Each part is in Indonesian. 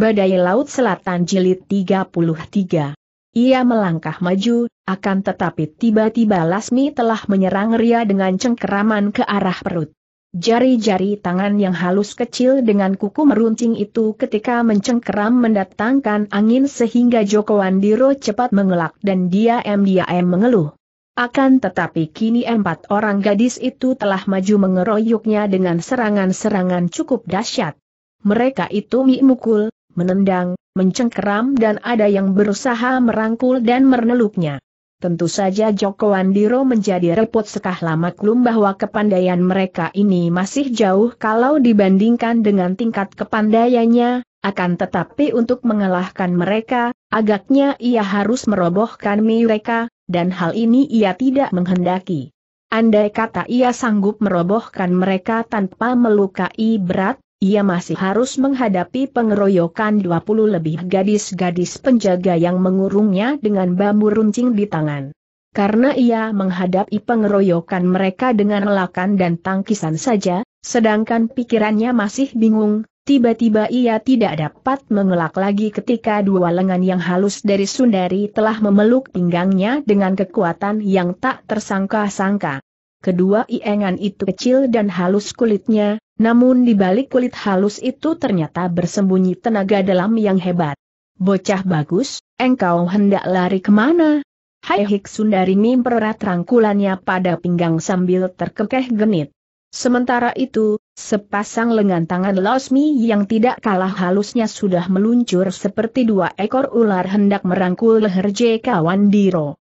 Badai Laut Selatan Jilid 33. Ia melangkah maju, akan tetapi tiba-tiba Lasmi telah menyerang Ria dengan cengkeraman ke arah perut. Jari-jari tangan yang halus kecil dengan kuku meruncing itu ketika mencengkeram mendatangkan angin sehingga Joko Wandiro cepat mengelak dan dia diam mengeluh. Akan tetapi kini empat orang gadis itu telah maju mengeroyoknya dengan serangan-serangan cukup dahsyat. Mereka itu mukul, menendang, mencengkeram dan ada yang berusaha merangkul dan meneluknya. Tentu saja Joko Andiro menjadi repot lama maklum bahwa kepandaian mereka ini masih jauh kalau dibandingkan dengan tingkat kepandaiannya, akan tetapi untuk mengalahkan mereka, agaknya ia harus merobohkan mereka, dan hal ini ia tidak menghendaki. Andai kata ia sanggup merobohkan mereka tanpa melukai berat, ia masih harus menghadapi pengeroyokan 20 lebih gadis-gadis penjaga yang mengurungnya dengan bambu runcing di tangan. Karena ia menghadapi pengeroyokan mereka dengan lakan dan tangkisan saja, sedangkan pikirannya masih bingung, tiba-tiba ia tidak dapat mengelak lagi ketika dua lengan yang halus dari Sundari telah memeluk pinggangnya dengan kekuatan yang tak tersangka-sangka. Kedua iengan itu kecil dan halus kulitnya, namun di balik kulit halus itu ternyata bersembunyi tenaga dalam yang hebat. Bocah bagus, engkau hendak lari kemana? Hai Hik Sundari mempererat rangkulannya pada pinggang sambil terkekeh genit. Sementara itu, sepasang lengan tangan Laosmi yang tidak kalah halusnya sudah meluncur seperti dua ekor ular hendak merangkul leher J. Kawan Diro.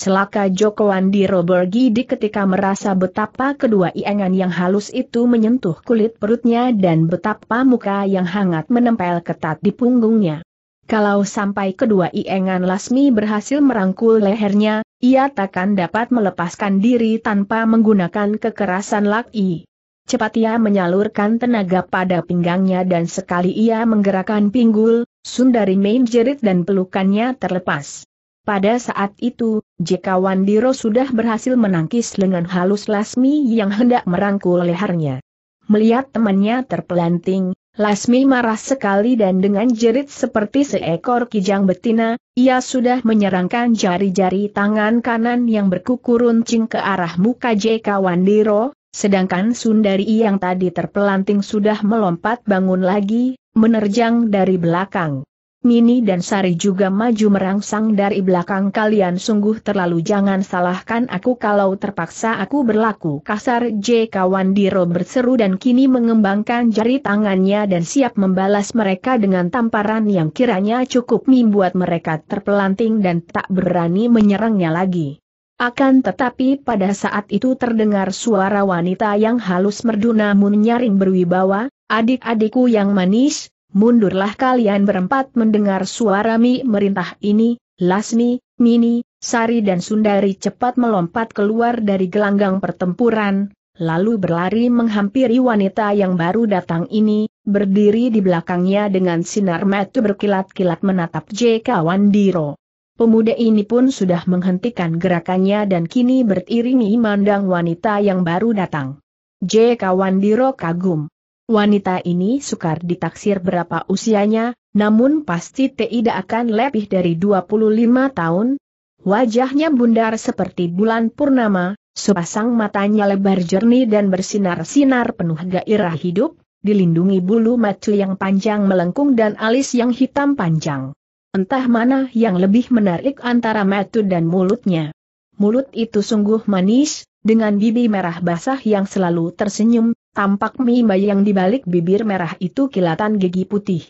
Celaka Joko di Robert ketika merasa betapa kedua iengan yang halus itu menyentuh kulit perutnya dan betapa muka yang hangat menempel ketat di punggungnya. Kalau sampai kedua iengan Lasmi berhasil merangkul lehernya, ia takkan dapat melepaskan diri tanpa menggunakan kekerasan laki. Cepat ia menyalurkan tenaga pada pinggangnya dan sekali ia menggerakkan pinggul, Sundari menjerit jerit dan pelukannya terlepas. Pada saat itu, jika Wandiro sudah berhasil menangkis lengan halus Lasmi yang hendak merangkul lehernya. Melihat temannya terpelanting, Lasmi marah sekali dan dengan jerit seperti seekor kijang betina, ia sudah menyerangkan jari-jari tangan kanan yang berkuku runcing ke arah muka JK Wandiro, sedangkan Sundari yang tadi terpelanting sudah melompat bangun lagi, menerjang dari belakang. Mini dan Sari juga maju merangsang dari belakang kalian sungguh terlalu jangan salahkan aku kalau terpaksa aku berlaku kasar J. Kawan Diro berseru dan kini mengembangkan jari tangannya dan siap membalas mereka dengan tamparan yang kiranya cukup membuat mereka terpelanting dan tak berani menyerangnya lagi. Akan tetapi pada saat itu terdengar suara wanita yang halus merdu namun nyaring berwibawa, adik-adikku yang manis, mundurlah kalian berempat mendengar suara Mi merintah ini, Lasmi, Mini, Sari dan Sundari cepat melompat keluar dari gelanggang pertempuran, lalu berlari menghampiri wanita yang baru datang ini, berdiri di belakangnya dengan sinar mata berkilat-kilat menatap J.K. Wandiro. Pemuda ini pun sudah menghentikan gerakannya dan kini beriringi mandang wanita yang baru datang. J.K. Wandiro kagum. Wanita ini sukar ditaksir berapa usianya, namun pasti tidak akan lebih dari 25 tahun. Wajahnya bundar seperti bulan purnama, sepasang matanya lebar jernih dan bersinar-sinar penuh gairah hidup, dilindungi bulu macu yang panjang melengkung dan alis yang hitam panjang. Entah mana yang lebih menarik antara matu dan mulutnya. Mulut itu sungguh manis, dengan bibi merah basah yang selalu tersenyum, Tampak mie bayang di balik bibir merah itu kilatan gigi putih.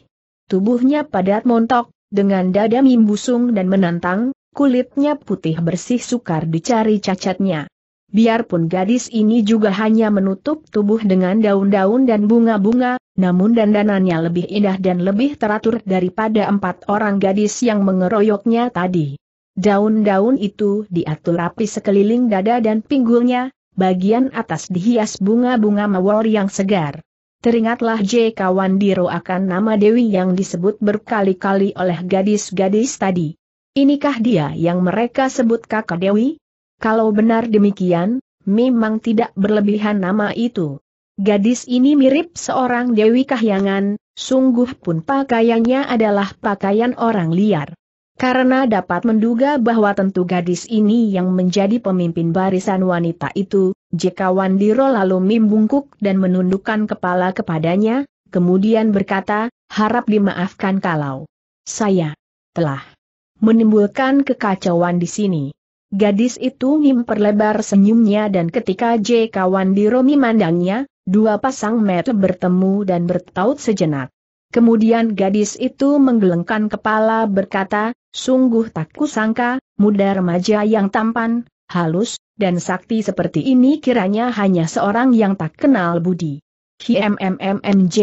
Tubuhnya padat montok, dengan dada mimbusung dan menantang, kulitnya putih bersih sukar dicari cacatnya. Biarpun gadis ini juga hanya menutup tubuh dengan daun-daun dan bunga-bunga, namun dandanannya lebih indah dan lebih teratur daripada empat orang gadis yang mengeroyoknya tadi. Daun-daun itu diatur rapi sekeliling dada dan pinggulnya, bagian atas dihias bunga-bunga mawar yang segar. Teringatlah J. Kawan Diro akan nama Dewi yang disebut berkali-kali oleh gadis-gadis tadi. Inikah dia yang mereka sebut kakak Dewi? Kalau benar demikian, memang tidak berlebihan nama itu. Gadis ini mirip seorang Dewi Kahyangan, sungguh pun pakaiannya adalah pakaian orang liar. Karena dapat menduga bahwa tentu gadis ini yang menjadi pemimpin barisan wanita itu, jika Wandiro lalu membungkuk dan menundukkan kepala kepadanya, kemudian berkata, harap dimaafkan kalau saya telah menimbulkan kekacauan di sini. Gadis itu memperlebar senyumnya dan ketika J.K. Wandiro memandangnya, dua pasang mata bertemu dan bertaut sejenak. Kemudian gadis itu menggelengkan kepala berkata, Sungguh tak kusangka, muda remaja yang tampan, halus, dan sakti seperti ini kiranya hanya seorang yang tak kenal budi. HMMMMJ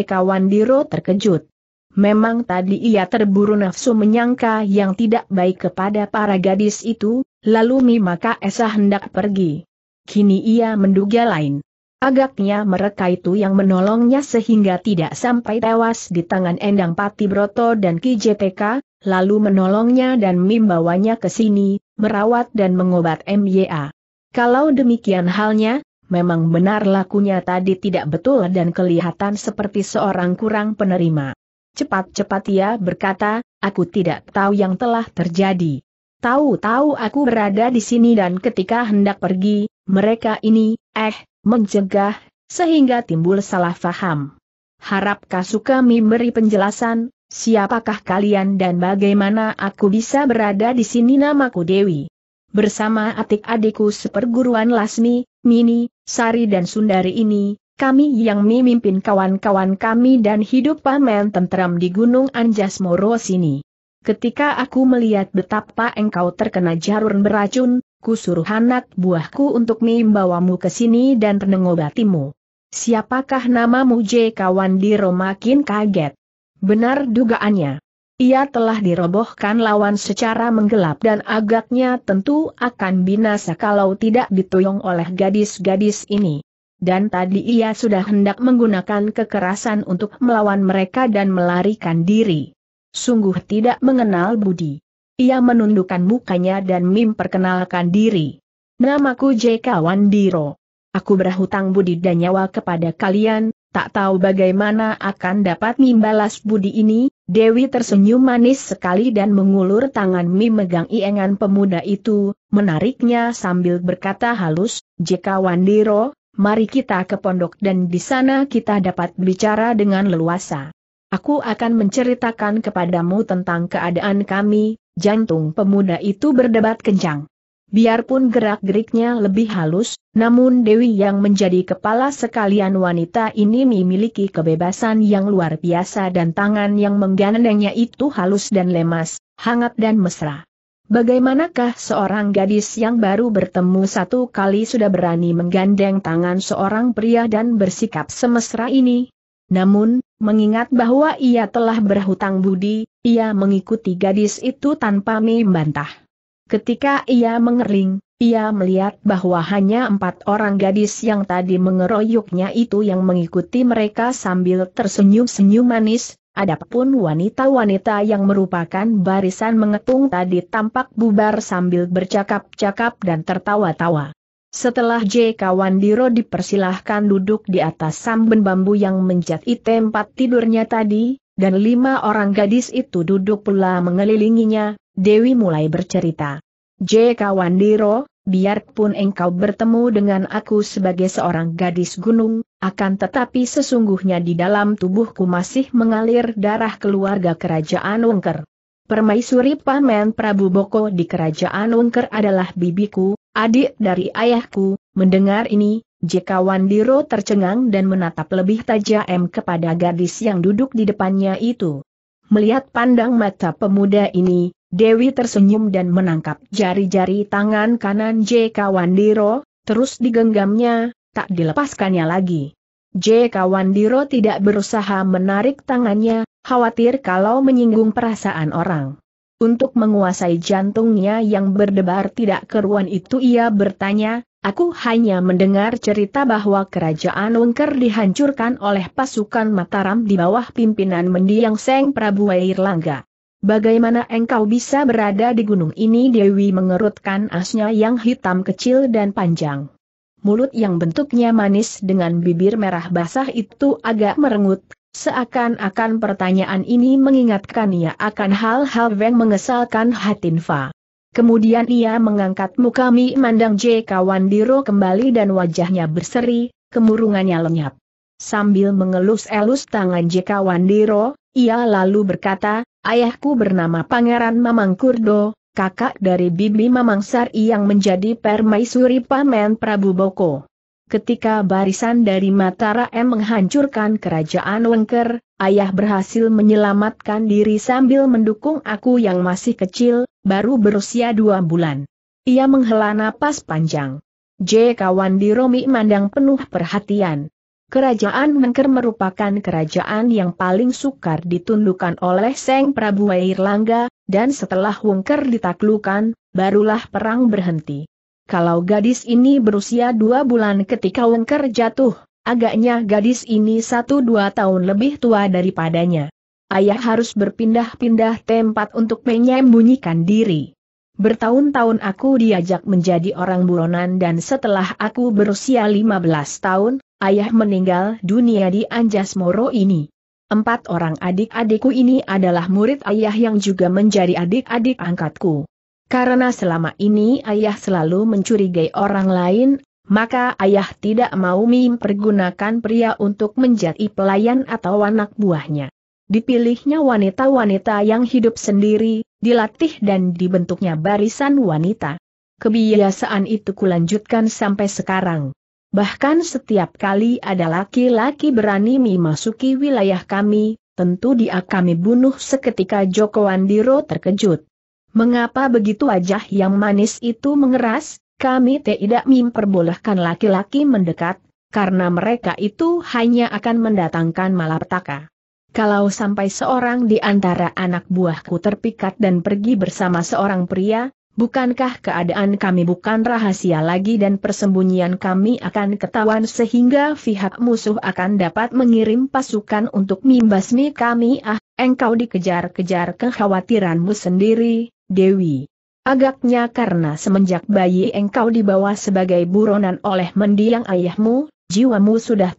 diro terkejut. Memang tadi ia terburu nafsu menyangka yang tidak baik kepada para gadis itu, lalu Mimaka Esa hendak pergi. Kini ia menduga lain. Agaknya mereka itu yang menolongnya sehingga tidak sampai tewas di tangan Endang Patibroto dan KJPK, lalu menolongnya dan membawanya ke sini, merawat dan mengobat MYA. Kalau demikian halnya, memang benar lakunya tadi tidak betul dan kelihatan seperti seorang kurang penerima. Cepat-cepat ia berkata, aku tidak tahu yang telah terjadi. Tahu-tahu aku berada di sini dan ketika hendak pergi, mereka ini, eh, mencegah, sehingga timbul salah faham. Harap Kasuka memberi penjelasan, Siapakah kalian dan bagaimana aku bisa berada di sini namaku Dewi? Bersama atik adikku seperguruan Lasmi, Mini, Sari dan Sundari ini, kami yang memimpin kawan-kawan kami dan hidup pamen tentram di Gunung Anjas Moro sini. Ketika aku melihat betapa engkau terkena jarum beracun, ku suruh anak buahku untuk membawamu ke sini dan mengobatimu. Siapakah namamu J kawan di makin kaget. Benar dugaannya. Ia telah dirobohkan lawan secara menggelap dan agaknya tentu akan binasa kalau tidak ditoyong oleh gadis-gadis ini. Dan tadi ia sudah hendak menggunakan kekerasan untuk melawan mereka dan melarikan diri. Sungguh tidak mengenal budi. Ia menundukkan mukanya dan memperkenalkan diri. Namaku J. Aku berhutang budi dan nyawa kepada kalian, tak tahu bagaimana akan dapat membalas budi ini, Dewi tersenyum manis sekali dan mengulur tangan memegang iengan pemuda itu, menariknya sambil berkata halus, Jika Wandiro, mari kita ke pondok dan di sana kita dapat bicara dengan leluasa. Aku akan menceritakan kepadamu tentang keadaan kami, jantung pemuda itu berdebat kencang. Biarpun gerak-geriknya lebih halus, namun Dewi yang menjadi kepala sekalian wanita ini memiliki kebebasan yang luar biasa dan tangan yang menggandengnya itu halus dan lemas, hangat dan mesra. Bagaimanakah seorang gadis yang baru bertemu satu kali sudah berani menggandeng tangan seorang pria dan bersikap semesra ini? Namun, mengingat bahwa ia telah berhutang budi, ia mengikuti gadis itu tanpa membantah. Ketika ia mengerling, ia melihat bahwa hanya empat orang gadis yang tadi mengeroyoknya itu yang mengikuti mereka sambil tersenyum-senyum manis, adapun wanita-wanita yang merupakan barisan mengepung tadi tampak bubar sambil bercakap-cakap dan tertawa-tawa. Setelah J. Kawandiro dipersilahkan duduk di atas samben bambu yang menjadi tempat tidurnya tadi, dan lima orang gadis itu duduk pula mengelilinginya, Dewi mulai bercerita. J. Kawandiro, biarpun engkau bertemu dengan aku sebagai seorang gadis gunung, akan tetapi sesungguhnya di dalam tubuhku masih mengalir darah keluarga kerajaan Wengker. Permaisuri Paman Prabu Boko di kerajaan Wengker adalah bibiku, adik dari ayahku, mendengar ini, jika Wandiro tercengang dan menatap lebih tajam kepada gadis yang duduk di depannya itu. Melihat pandang mata pemuda ini, Dewi tersenyum dan menangkap jari-jari tangan kanan J.K. Wandiro, terus digenggamnya, tak dilepaskannya lagi. J.K. Wandiro tidak berusaha menarik tangannya, khawatir kalau menyinggung perasaan orang. Untuk menguasai jantungnya yang berdebar tidak keruan itu ia bertanya, aku hanya mendengar cerita bahwa kerajaan Wengker dihancurkan oleh pasukan Mataram di bawah pimpinan mendiang Seng Prabu Airlangga. Bagaimana engkau bisa berada di gunung ini Dewi mengerutkan asnya yang hitam kecil dan panjang. Mulut yang bentuknya manis dengan bibir merah basah itu agak merengut, seakan-akan pertanyaan ini mengingatkan ia akan hal-hal yang mengesalkan Hatinfa. Kemudian ia mengangkat muka Mi Mandang J. Kawandiro kembali dan wajahnya berseri, kemurungannya lenyap. Sambil mengelus-elus tangan J. Kawandiro, ia lalu berkata, ayahku bernama Pangeran Mamang Kurdo, kakak dari Bibi Mamang Sari yang menjadi permaisuri Pamen Prabu Boko. Ketika barisan dari Matara M menghancurkan kerajaan Wengker, ayah berhasil menyelamatkan diri sambil mendukung aku yang masih kecil, baru berusia dua bulan. Ia menghela napas panjang. J. Kawan di Romi mandang penuh perhatian. Kerajaan Mengker merupakan kerajaan yang paling sukar ditundukkan oleh Seng Prabu Langga, dan setelah Wengker ditaklukan, barulah perang berhenti. Kalau gadis ini berusia dua bulan ketika Wengker jatuh, agaknya gadis ini satu dua tahun lebih tua daripadanya. Ayah harus berpindah-pindah tempat untuk menyembunyikan diri. Bertahun-tahun aku diajak menjadi orang buronan dan setelah aku berusia 15 tahun, ayah meninggal dunia di Anjas Moro ini. Empat orang adik-adikku ini adalah murid ayah yang juga menjadi adik-adik angkatku. Karena selama ini ayah selalu mencurigai orang lain, maka ayah tidak mau mempergunakan pria untuk menjadi pelayan atau anak buahnya. Dipilihnya wanita-wanita yang hidup sendiri, dilatih dan dibentuknya barisan wanita. Kebiasaan itu kulanjutkan sampai sekarang. Bahkan setiap kali ada laki-laki berani memasuki wilayah kami, tentu dia kami bunuh seketika Joko Andiro terkejut. Mengapa begitu wajah yang manis itu mengeras, kami tidak memperbolehkan laki-laki mendekat, karena mereka itu hanya akan mendatangkan malapetaka. Kalau sampai seorang di antara anak buahku terpikat dan pergi bersama seorang pria, Bukankah keadaan kami bukan rahasia lagi dan persembunyian kami akan ketahuan sehingga pihak musuh akan dapat mengirim pasukan untuk mimbasmi kami ah, engkau dikejar-kejar kekhawatiranmu sendiri, Dewi. Agaknya karena semenjak bayi engkau dibawa sebagai buronan oleh mendiang ayahmu, jiwamu sudah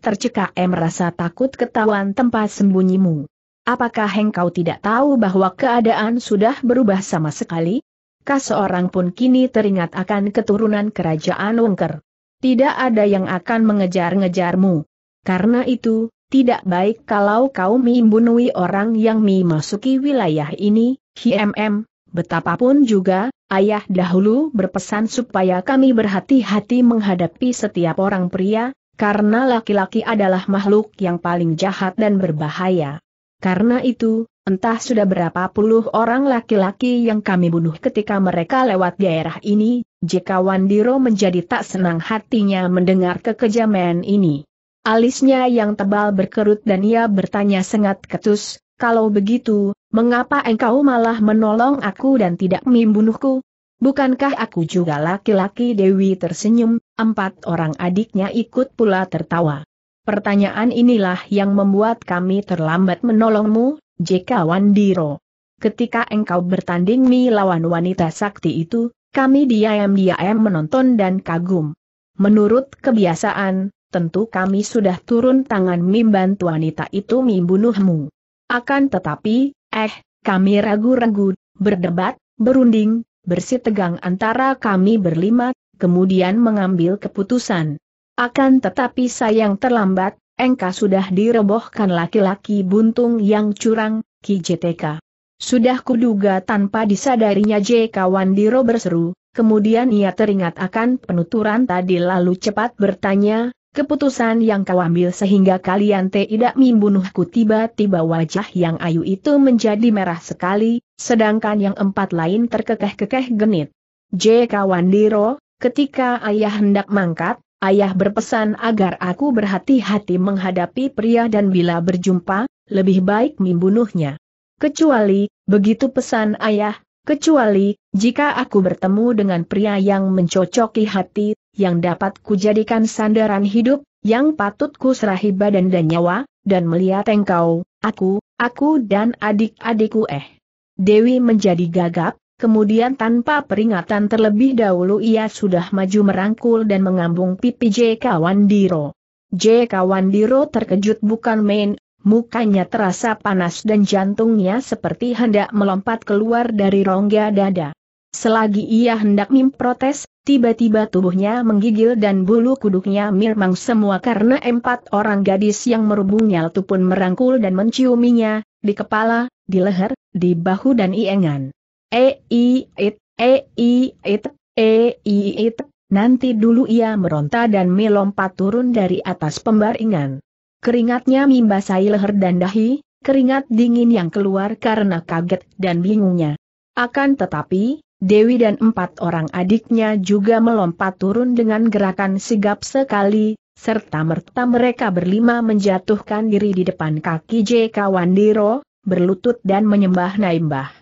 em merasa takut ketahuan tempat sembunyimu. Apakah engkau tidak tahu bahwa keadaan sudah berubah sama sekali? maka seorang pun kini teringat akan keturunan kerajaan Wengker. Tidak ada yang akan mengejar-ngejarmu. Karena itu, tidak baik kalau kau membunuhi orang yang memasuki wilayah ini, HMM, betapapun juga, ayah dahulu berpesan supaya kami berhati-hati menghadapi setiap orang pria, karena laki-laki adalah makhluk yang paling jahat dan berbahaya. Karena itu, Entah sudah berapa puluh orang laki-laki yang kami bunuh ketika mereka lewat daerah ini, jika Wandiro menjadi tak senang hatinya mendengar kekejaman ini. Alisnya yang tebal berkerut dan ia bertanya sengat ketus, kalau begitu, mengapa engkau malah menolong aku dan tidak membunuhku? Bukankah aku juga laki-laki Dewi tersenyum, empat orang adiknya ikut pula tertawa. Pertanyaan inilah yang membuat kami terlambat menolongmu, jika Wandiro. Ketika engkau bertanding melawan wanita sakti itu, kami diam-diam menonton dan kagum. Menurut kebiasaan, tentu kami sudah turun tangan membantu wanita itu membunuhmu. Akan tetapi, eh, kami ragu-ragu, berdebat, berunding, bersih tegang antara kami berlima, kemudian mengambil keputusan. Akan tetapi sayang terlambat, engkau sudah direbohkan laki-laki buntung yang curang, Ki JTK. Sudah kuduga tanpa disadarinya J. Wandiro berseru, kemudian ia teringat akan penuturan tadi lalu cepat bertanya, keputusan yang kau ambil sehingga kalian tidak membunuhku tiba-tiba wajah yang ayu itu menjadi merah sekali, sedangkan yang empat lain terkekeh-kekeh genit. J. Wandiro, ketika ayah hendak mangkat, Ayah berpesan agar aku berhati-hati menghadapi pria dan bila berjumpa, lebih baik membunuhnya. Kecuali, begitu pesan ayah, kecuali, jika aku bertemu dengan pria yang mencocoki hati, yang dapat kujadikan sandaran hidup, yang patut kuserahi badan dan nyawa, dan melihat engkau, aku, aku dan adik-adikku eh. Dewi menjadi gagap, Kemudian tanpa peringatan terlebih dahulu ia sudah maju merangkul dan mengambung pipi J. Wandiro. J. Wandiro terkejut bukan main, mukanya terasa panas dan jantungnya seperti hendak melompat keluar dari rongga dada. Selagi ia hendak memprotes, tiba-tiba tubuhnya menggigil dan bulu kuduknya mirmang semua karena empat orang gadis yang merubungnya itu pun merangkul dan menciuminya, di kepala, di leher, di bahu dan iengan. E i it, e i it, e i it. Nanti dulu ia meronta dan melompat turun dari atas pembaringan. Keringatnya membasahi leher dan dahi, keringat dingin yang keluar karena kaget dan bingungnya. Akan tetapi, Dewi dan empat orang adiknya juga melompat turun dengan gerakan sigap sekali, serta merta mereka berlima menjatuhkan diri di depan kaki J.K. Wandiro, berlutut dan menyembah Naimbah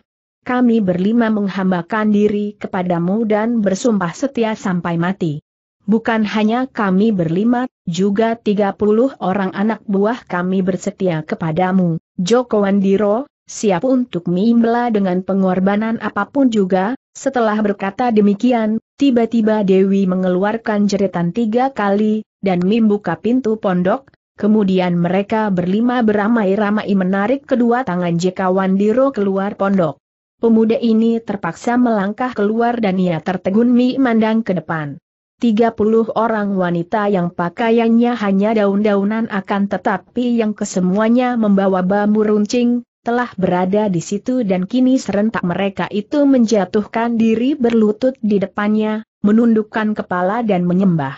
kami berlima menghambakan diri kepadamu dan bersumpah setia sampai mati. Bukan hanya kami berlima, juga 30 orang anak buah kami bersetia kepadamu, Joko Wandiro, siap untuk mimbela dengan pengorbanan apapun juga, setelah berkata demikian, tiba-tiba Dewi mengeluarkan jeritan tiga kali, dan membuka pintu pondok, kemudian mereka berlima beramai-ramai menarik kedua tangan Jeka Wandiro keluar pondok. Pemuda ini terpaksa melangkah keluar dan ia tertegun memandang ke depan. 30 orang wanita yang pakaiannya hanya daun-daunan akan tetapi yang kesemuanya membawa bambu runcing, telah berada di situ dan kini serentak mereka itu menjatuhkan diri berlutut di depannya, menundukkan kepala dan menyembah.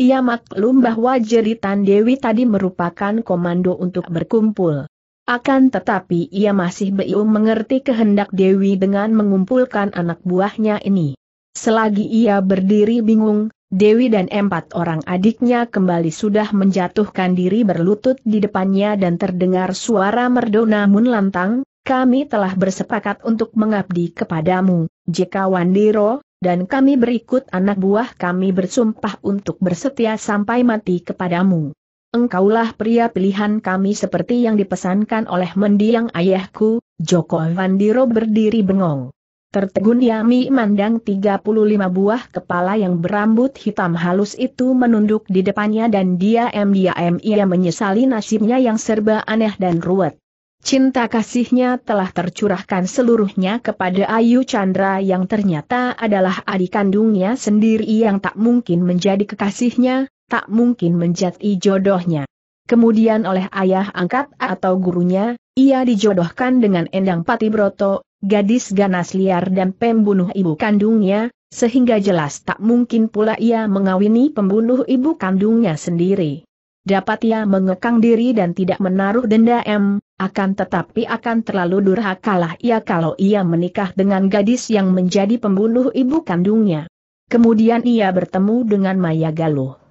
Ia maklum bahwa jeritan Dewi tadi merupakan komando untuk berkumpul. Akan tetapi ia masih belum mengerti kehendak Dewi dengan mengumpulkan anak buahnya ini. Selagi ia berdiri bingung, Dewi dan empat orang adiknya kembali sudah menjatuhkan diri berlutut di depannya dan terdengar suara merdu namun lantang, kami telah bersepakat untuk mengabdi kepadamu, Jeka Wandiro, dan kami berikut anak buah kami bersumpah untuk bersetia sampai mati kepadamu engkaulah pria pilihan kami seperti yang dipesankan oleh mendiang ayahku, Joko Vandiro berdiri bengong. Tertegun Yami mandang 35 buah kepala yang berambut hitam halus itu menunduk di depannya dan dia diam ia menyesali nasibnya yang serba aneh dan ruwet. Cinta kasihnya telah tercurahkan seluruhnya kepada Ayu Chandra yang ternyata adalah adik kandungnya sendiri yang tak mungkin menjadi kekasihnya, tak mungkin menjadi jodohnya. Kemudian oleh ayah angkat atau gurunya, ia dijodohkan dengan Endang Patibroto, gadis ganas liar dan pembunuh ibu kandungnya, sehingga jelas tak mungkin pula ia mengawini pembunuh ibu kandungnya sendiri. Dapat ia mengekang diri dan tidak menaruh denda M, akan tetapi akan terlalu durhakalah ia kalau ia menikah dengan gadis yang menjadi pembunuh ibu kandungnya. Kemudian ia bertemu dengan Maya Galuh.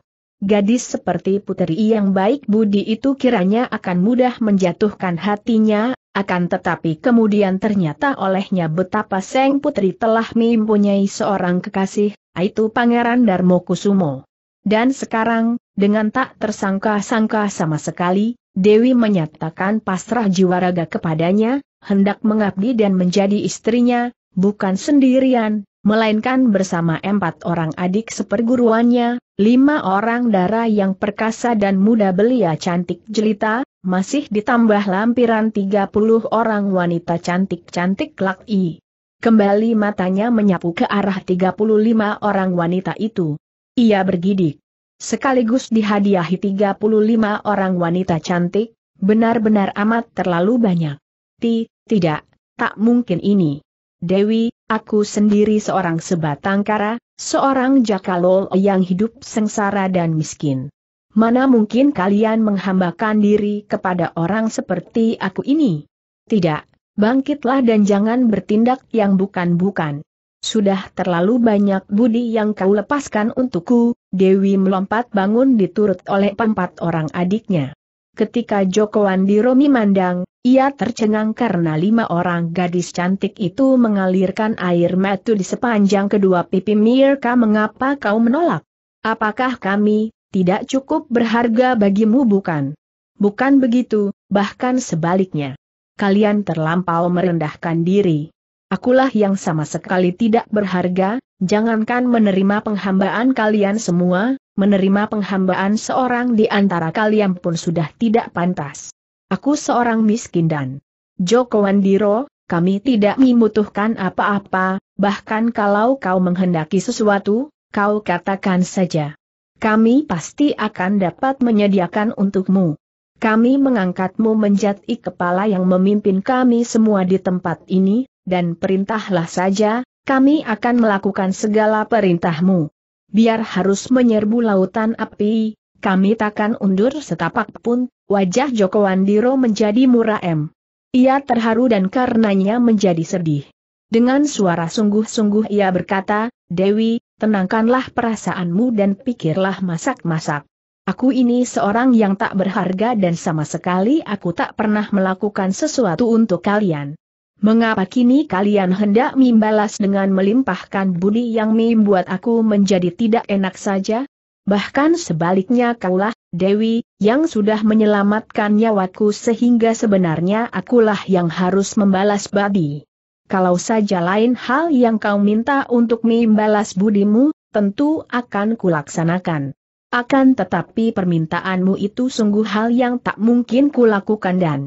Gadis seperti puteri yang baik budi itu kiranya akan mudah menjatuhkan hatinya, akan tetapi kemudian ternyata olehnya betapa Seng Putri telah mempunyai seorang kekasih, yaitu Pangeran Darmo Kusumo. Dan sekarang, dengan tak tersangka-sangka sama sekali, Dewi menyatakan pasrah jiwaraga kepadanya, hendak mengabdi dan menjadi istrinya, bukan sendirian, melainkan bersama empat orang adik seperguruannya, lima orang darah yang perkasa dan muda belia cantik jelita, masih ditambah lampiran tiga puluh orang wanita cantik-cantik laki. Kembali matanya menyapu ke arah tiga puluh lima orang wanita itu. Ia bergidik. Sekaligus dihadiahi tiga puluh lima orang wanita cantik, benar-benar amat terlalu banyak. Ti, tidak, tak mungkin ini. Dewi, aku sendiri seorang sebatang kara, seorang jakalol yang hidup sengsara dan miskin. Mana mungkin kalian menghambakan diri kepada orang seperti aku ini? Tidak, bangkitlah dan jangan bertindak yang bukan-bukan. Sudah terlalu banyak budi yang kau lepaskan untukku, Dewi melompat bangun diturut oleh empat orang adiknya. Ketika Joko di mandang, ia tercengang karena lima orang gadis cantik itu mengalirkan air mata di sepanjang kedua pipi Mirka mengapa kau menolak? Apakah kami, tidak cukup berharga bagimu bukan? Bukan begitu, bahkan sebaliknya. Kalian terlampau merendahkan diri. Akulah yang sama sekali tidak berharga, jangankan menerima penghambaan kalian semua, menerima penghambaan seorang di antara kalian pun sudah tidak pantas. Aku seorang miskin dan Joko Wandiro, kami tidak membutuhkan apa-apa, bahkan kalau kau menghendaki sesuatu, kau katakan saja. Kami pasti akan dapat menyediakan untukmu. Kami mengangkatmu menjadi kepala yang memimpin kami semua di tempat ini, dan perintahlah saja, kami akan melakukan segala perintahmu. Biar harus menyerbu lautan api, kami takkan undur setapak pun, wajah Joko Wandiro menjadi muram. Ia terharu dan karenanya menjadi sedih. Dengan suara sungguh-sungguh ia berkata, Dewi, tenangkanlah perasaanmu dan pikirlah masak-masak. Aku ini seorang yang tak berharga dan sama sekali aku tak pernah melakukan sesuatu untuk kalian. Mengapa kini kalian hendak membalas dengan melimpahkan budi yang membuat aku menjadi tidak enak saja? Bahkan sebaliknya kaulah Dewi, yang sudah menyelamatkan nyawaku sehingga sebenarnya akulah yang harus membalas badi. Kalau saja lain hal yang kau minta untuk membalas budimu, tentu akan kulaksanakan. Akan tetapi permintaanmu itu sungguh hal yang tak mungkin kulakukan dan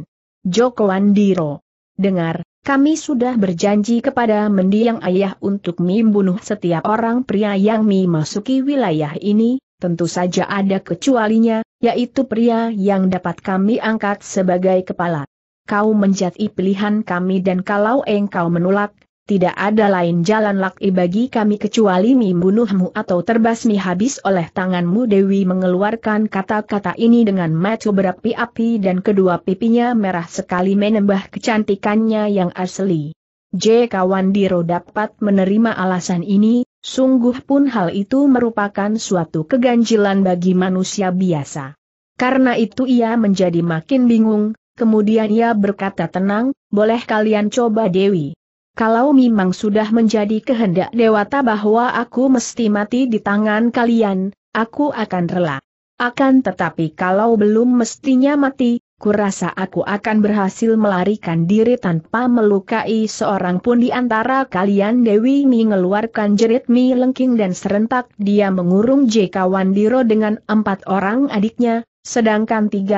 Joko Andiro. Dengar, kami sudah berjanji kepada mendiang ayah untuk membunuh setiap orang pria yang memasuki wilayah ini, tentu saja ada kecualinya, yaitu pria yang dapat kami angkat sebagai kepala. Kau menjadi pilihan kami dan kalau engkau menolak, tidak ada lain jalan laki bagi kami kecuali membunuhmu atau terbasmi habis oleh tanganmu Dewi mengeluarkan kata-kata ini dengan mata berapi-api dan kedua pipinya merah sekali menambah kecantikannya yang asli. J. Kawandiro dapat menerima alasan ini, Sungguh pun hal itu merupakan suatu keganjilan bagi manusia biasa. Karena itu ia menjadi makin bingung, kemudian ia berkata tenang, boleh kalian coba Dewi. Kalau memang sudah menjadi kehendak dewata bahwa aku mesti mati di tangan kalian, aku akan rela. Akan tetapi kalau belum mestinya mati, kurasa aku akan berhasil melarikan diri tanpa melukai seorang pun di antara kalian Dewi Mi mengeluarkan jerit Mi lengking dan serentak dia mengurung JK Wandiro dengan empat orang adiknya, sedangkan 30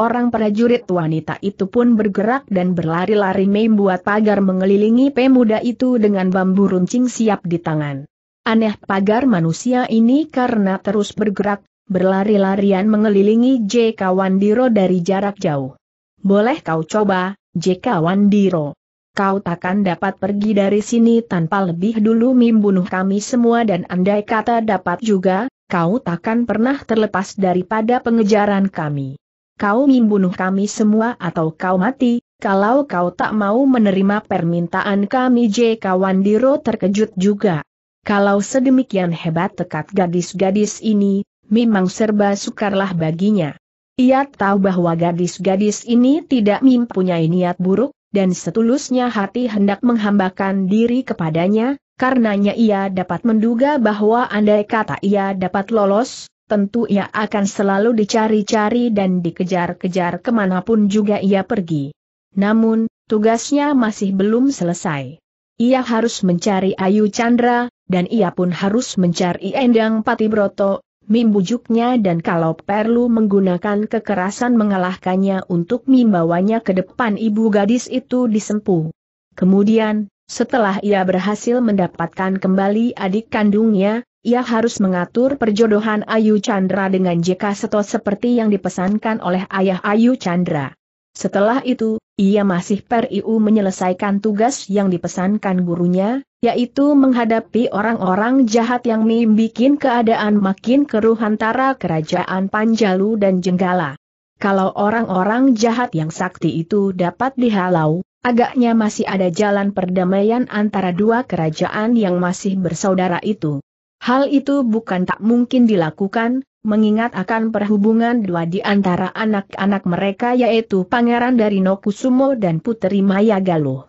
orang prajurit wanita itu pun bergerak dan berlari-lari membuat pagar mengelilingi pemuda itu dengan bambu runcing siap di tangan. Aneh pagar manusia ini karena terus bergerak, berlari-larian mengelilingi J.K. Wandiro dari jarak jauh. Boleh kau coba, J.K. Wandiro. Kau takkan dapat pergi dari sini tanpa lebih dulu membunuh kami semua dan andai kata dapat juga, kau takkan pernah terlepas daripada pengejaran kami. Kau membunuh kami semua atau kau mati, kalau kau tak mau menerima permintaan kami J.K. Wandiro terkejut juga. Kalau sedemikian hebat tekad gadis-gadis ini, memang serba sukarlah baginya. Ia tahu bahwa gadis-gadis ini tidak mempunyai niat buruk, dan setulusnya hati hendak menghambakan diri kepadanya, karenanya ia dapat menduga bahwa andai kata ia dapat lolos, tentu ia akan selalu dicari-cari dan dikejar-kejar kemanapun juga ia pergi. Namun, tugasnya masih belum selesai. Ia harus mencari Ayu Chandra, dan ia pun harus mencari Endang Patibroto, membujuknya dan kalau perlu menggunakan kekerasan mengalahkannya untuk membawanya ke depan ibu gadis itu disempu. Kemudian, setelah ia berhasil mendapatkan kembali adik kandungnya, ia harus mengatur perjodohan Ayu Chandra dengan JK Seto seperti yang dipesankan oleh ayah Ayu Chandra. Setelah itu, ia masih periu menyelesaikan tugas yang dipesankan gurunya, yaitu menghadapi orang-orang jahat yang membuat keadaan makin keruh antara kerajaan Panjalu dan Jenggala. Kalau orang-orang jahat yang sakti itu dapat dihalau, agaknya masih ada jalan perdamaian antara dua kerajaan yang masih bersaudara itu. Hal itu bukan tak mungkin dilakukan, mengingat akan perhubungan dua di antara anak-anak mereka yaitu Pangeran dari Nokusumo dan putri Maya Galuh.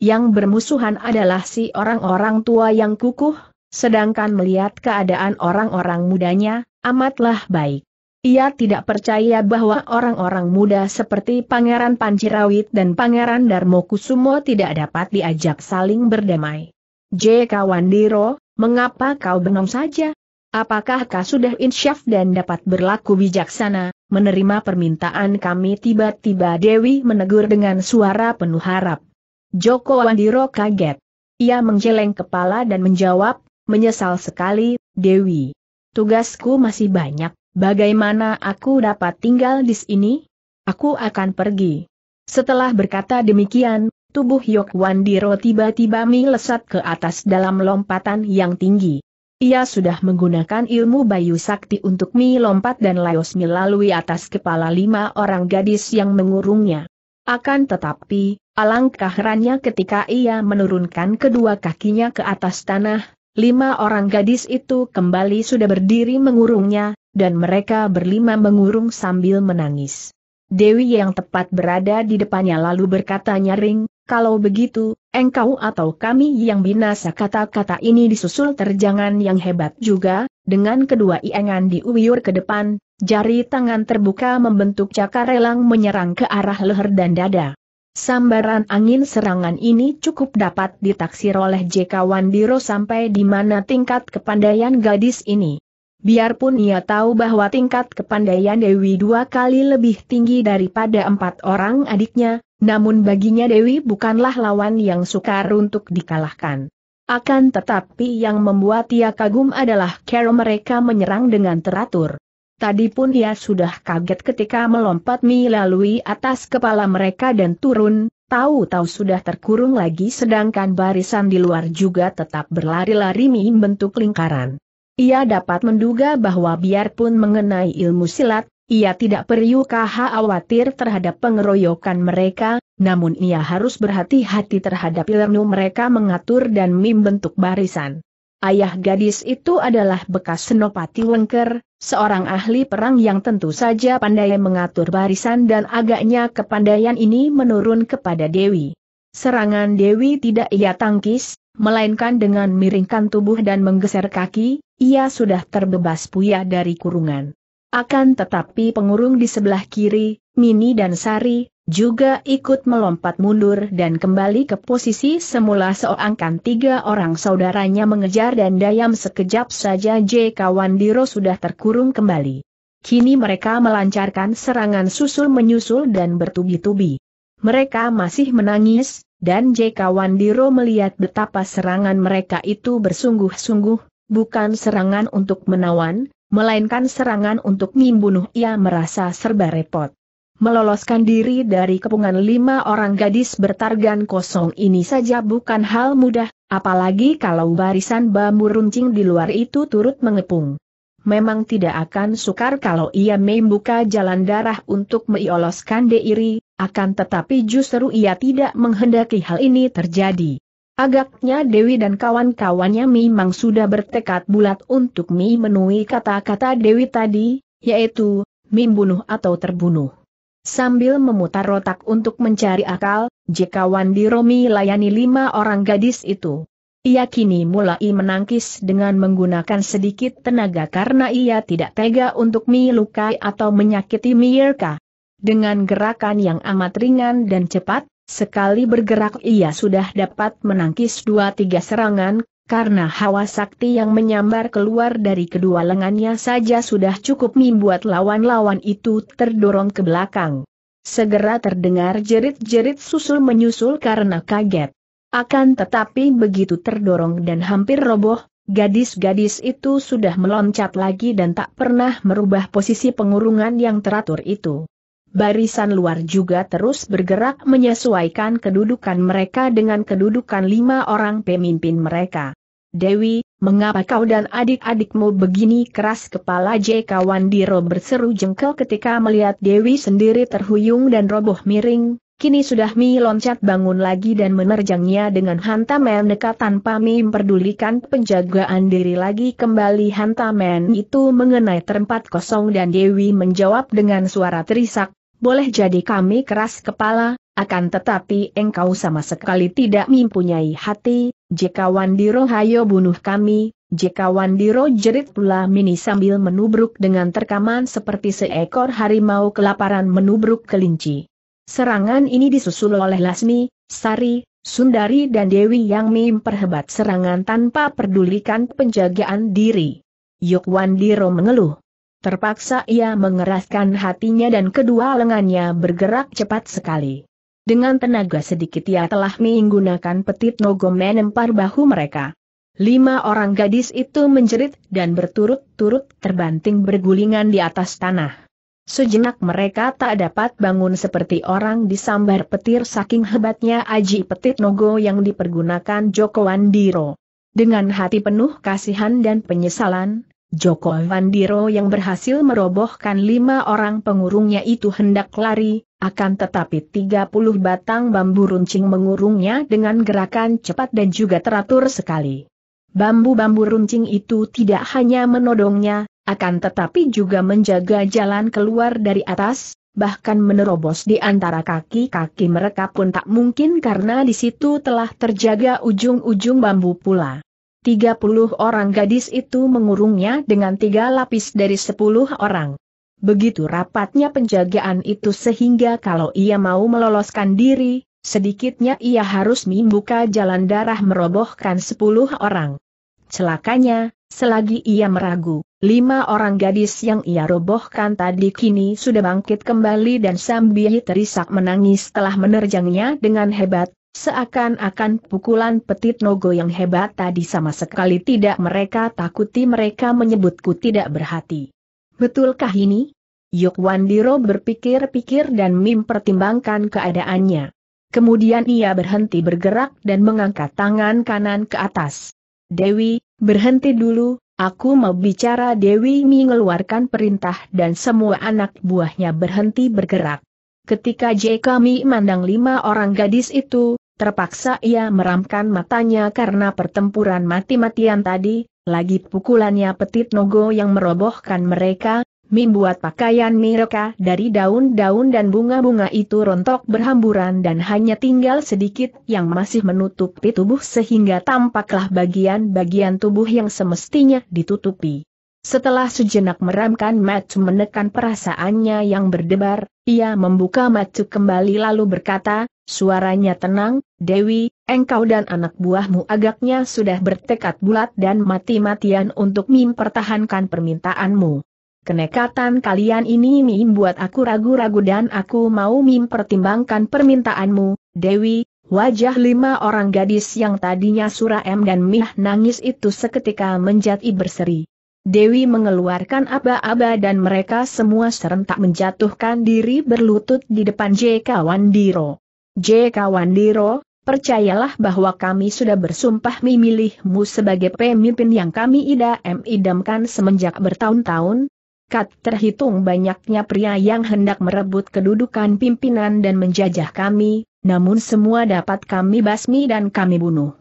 Yang bermusuhan adalah si orang-orang tua yang kukuh, sedangkan melihat keadaan orang-orang mudanya, amatlah baik. Ia tidak percaya bahwa orang-orang muda seperti Pangeran Pancirawit dan Pangeran Darmokusumo tidak dapat diajak saling berdamai. J. Kawandiro, mengapa kau bengong saja? Apakah kau sudah insyaf dan dapat berlaku bijaksana, menerima permintaan kami tiba-tiba Dewi menegur dengan suara penuh harap. Joko Wandiro kaget. Ia menggeleng kepala dan menjawab, menyesal sekali, Dewi. Tugasku masih banyak, bagaimana aku dapat tinggal di sini? Aku akan pergi. Setelah berkata demikian, tubuh Yok Wandiro tiba-tiba melesat ke atas dalam lompatan yang tinggi. Ia sudah menggunakan ilmu bayu sakti untuk Mi lompat dan Laos melalui atas kepala lima orang gadis yang mengurungnya. Akan tetapi, alangkah herannya ketika ia menurunkan kedua kakinya ke atas tanah, lima orang gadis itu kembali sudah berdiri mengurungnya, dan mereka berlima mengurung sambil menangis. Dewi yang tepat berada di depannya lalu berkata nyaring, kalau begitu, engkau atau kami yang binasa kata-kata ini disusul terjangan yang hebat juga, dengan kedua iengan diuyur ke depan, jari tangan terbuka membentuk cakar relang menyerang ke arah leher dan dada. Sambaran angin serangan ini cukup dapat ditaksir oleh JK Wandiro sampai di mana tingkat kepandaian gadis ini. Biarpun ia tahu bahwa tingkat kepandaian Dewi dua kali lebih tinggi daripada empat orang adiknya, namun baginya Dewi bukanlah lawan yang sukar untuk dikalahkan. Akan tetapi yang membuat ia kagum adalah cara mereka menyerang dengan teratur. Tadi pun ia sudah kaget ketika melompat melalui atas kepala mereka dan turun, tahu-tahu sudah terkurung lagi sedangkan barisan di luar juga tetap berlari-lari membentuk lingkaran. Ia dapat menduga bahwa biarpun mengenai ilmu silat, ia tidak perlu khawatir terhadap pengeroyokan mereka, namun ia harus berhati-hati terhadap ilmu mereka mengatur dan membentuk barisan. Ayah gadis itu adalah bekas Senopati Wengker, seorang ahli perang yang tentu saja pandai mengatur barisan dan agaknya kepandaian ini menurun kepada Dewi. Serangan Dewi tidak ia tangkis, melainkan dengan miringkan tubuh dan menggeser kaki, ia sudah terbebas puyah dari kurungan. Akan tetapi pengurung di sebelah kiri, Mini dan Sari, juga ikut melompat mundur dan kembali ke posisi semula seakan tiga orang saudaranya mengejar dan dayam sekejap saja J. Kawandiro sudah terkurung kembali. Kini mereka melancarkan serangan susul-menyusul dan bertubi-tubi. Mereka masih menangis, dan J. Kawandiro melihat betapa serangan mereka itu bersungguh-sungguh, bukan serangan untuk menawan, melainkan serangan untuk membunuh ia merasa serba repot. Meloloskan diri dari kepungan lima orang gadis bertargan kosong ini saja bukan hal mudah, apalagi kalau barisan bambu runcing di luar itu turut mengepung. Memang tidak akan sukar kalau ia membuka jalan darah untuk meioloskan diri, akan tetapi justru ia tidak menghendaki hal ini terjadi. Agaknya Dewi dan kawan-kawannya memang sudah bertekad bulat untuk Mi menuhi kata-kata Dewi tadi, yaitu, Mi bunuh atau terbunuh. Sambil memutar otak untuk mencari akal, jika Wandi Romi layani lima orang gadis itu. Ia kini mulai menangkis dengan menggunakan sedikit tenaga karena ia tidak tega untuk Mi lukai atau menyakiti Yerka. Dengan gerakan yang amat ringan dan cepat, Sekali bergerak ia sudah dapat menangkis dua tiga serangan, karena hawa sakti yang menyambar keluar dari kedua lengannya saja sudah cukup membuat lawan-lawan itu terdorong ke belakang. Segera terdengar jerit-jerit susul menyusul karena kaget. Akan tetapi begitu terdorong dan hampir roboh, gadis-gadis itu sudah meloncat lagi dan tak pernah merubah posisi pengurungan yang teratur itu barisan luar juga terus bergerak menyesuaikan kedudukan mereka dengan kedudukan lima orang pemimpin mereka. Dewi, mengapa kau dan adik-adikmu begini keras kepala J.K. Wandiro berseru jengkel ketika melihat Dewi sendiri terhuyung dan roboh miring, kini sudah Mi loncat bangun lagi dan menerjangnya dengan hantaman dekat tanpa Mi memperdulikan penjagaan diri lagi kembali hantaman itu mengenai tempat kosong dan Dewi menjawab dengan suara terisak, boleh jadi kami keras kepala, akan tetapi engkau sama sekali tidak mempunyai hati, jika Wandiro hayo bunuh kami, jika Wandiro jerit pula mini sambil menubruk dengan terkaman seperti seekor harimau kelaparan menubruk kelinci. Serangan ini disusul oleh Lasmi, Sari, Sundari dan Dewi yang memperhebat serangan tanpa pedulikan penjagaan diri. Yuk Wandiro mengeluh. Terpaksa ia mengeraskan hatinya dan kedua lengannya bergerak cepat sekali. Dengan tenaga sedikit ia telah menggunakan petit nogo menempar bahu mereka. Lima orang gadis itu menjerit dan berturut-turut terbanting bergulingan di atas tanah. Sejenak mereka tak dapat bangun seperti orang disambar petir saking hebatnya aji petit nogo yang dipergunakan Joko Wandiro. Dengan hati penuh kasihan dan penyesalan, Joko Wandiro yang berhasil merobohkan lima orang pengurungnya itu hendak lari, akan tetapi 30 batang bambu runcing mengurungnya dengan gerakan cepat dan juga teratur sekali. Bambu-bambu runcing itu tidak hanya menodongnya, akan tetapi juga menjaga jalan keluar dari atas, bahkan menerobos di antara kaki-kaki mereka pun tak mungkin karena di situ telah terjaga ujung-ujung bambu pula. 30 orang gadis itu mengurungnya dengan tiga lapis dari sepuluh orang. Begitu rapatnya penjagaan itu sehingga kalau ia mau meloloskan diri, sedikitnya ia harus membuka jalan darah merobohkan sepuluh orang. Celakanya, selagi ia meragu, lima orang gadis yang ia robohkan tadi kini sudah bangkit kembali dan sambil terisak menangis telah menerjangnya dengan hebat, Seakan-akan pukulan petit nogo yang hebat tadi sama sekali tidak mereka takuti mereka menyebutku tidak berhati. Betulkah ini? Yuk Wandiro berpikir-pikir dan mempertimbangkan keadaannya. Kemudian ia berhenti bergerak dan mengangkat tangan kanan ke atas. Dewi, berhenti dulu, aku mau bicara Dewi mengeluarkan perintah dan semua anak buahnya berhenti bergerak. Ketika J. kami mandang lima orang gadis itu, Terpaksa ia meramkan matanya karena pertempuran mati-matian tadi, lagi pukulannya Petit Nogo yang merobohkan mereka, membuat pakaian mereka dari daun-daun dan bunga-bunga itu rontok berhamburan dan hanya tinggal sedikit yang masih menutupi tubuh sehingga tampaklah bagian-bagian tubuh yang semestinya ditutupi. Setelah sejenak meramkan Matsu menekan perasaannya yang berdebar, ia membuka Matsu kembali lalu berkata, Suaranya tenang, Dewi, engkau dan anak buahmu agaknya sudah bertekad bulat dan mati-matian untuk mempertahankan permintaanmu. Kenekatan kalian ini buat aku ragu-ragu dan aku mau mempertimbangkan permintaanmu, Dewi. Wajah lima orang gadis yang tadinya suram dan Mih nangis itu seketika menjadi berseri. Dewi mengeluarkan aba-aba dan mereka semua serentak menjatuhkan diri berlutut di depan J.K. Wandiro. J. Kawandiro, percayalah bahwa kami sudah bersumpah memilihmu sebagai pemimpin yang kami idam-idamkan semenjak bertahun-tahun, Kat terhitung banyaknya pria yang hendak merebut kedudukan pimpinan dan menjajah kami, namun semua dapat kami basmi dan kami bunuh.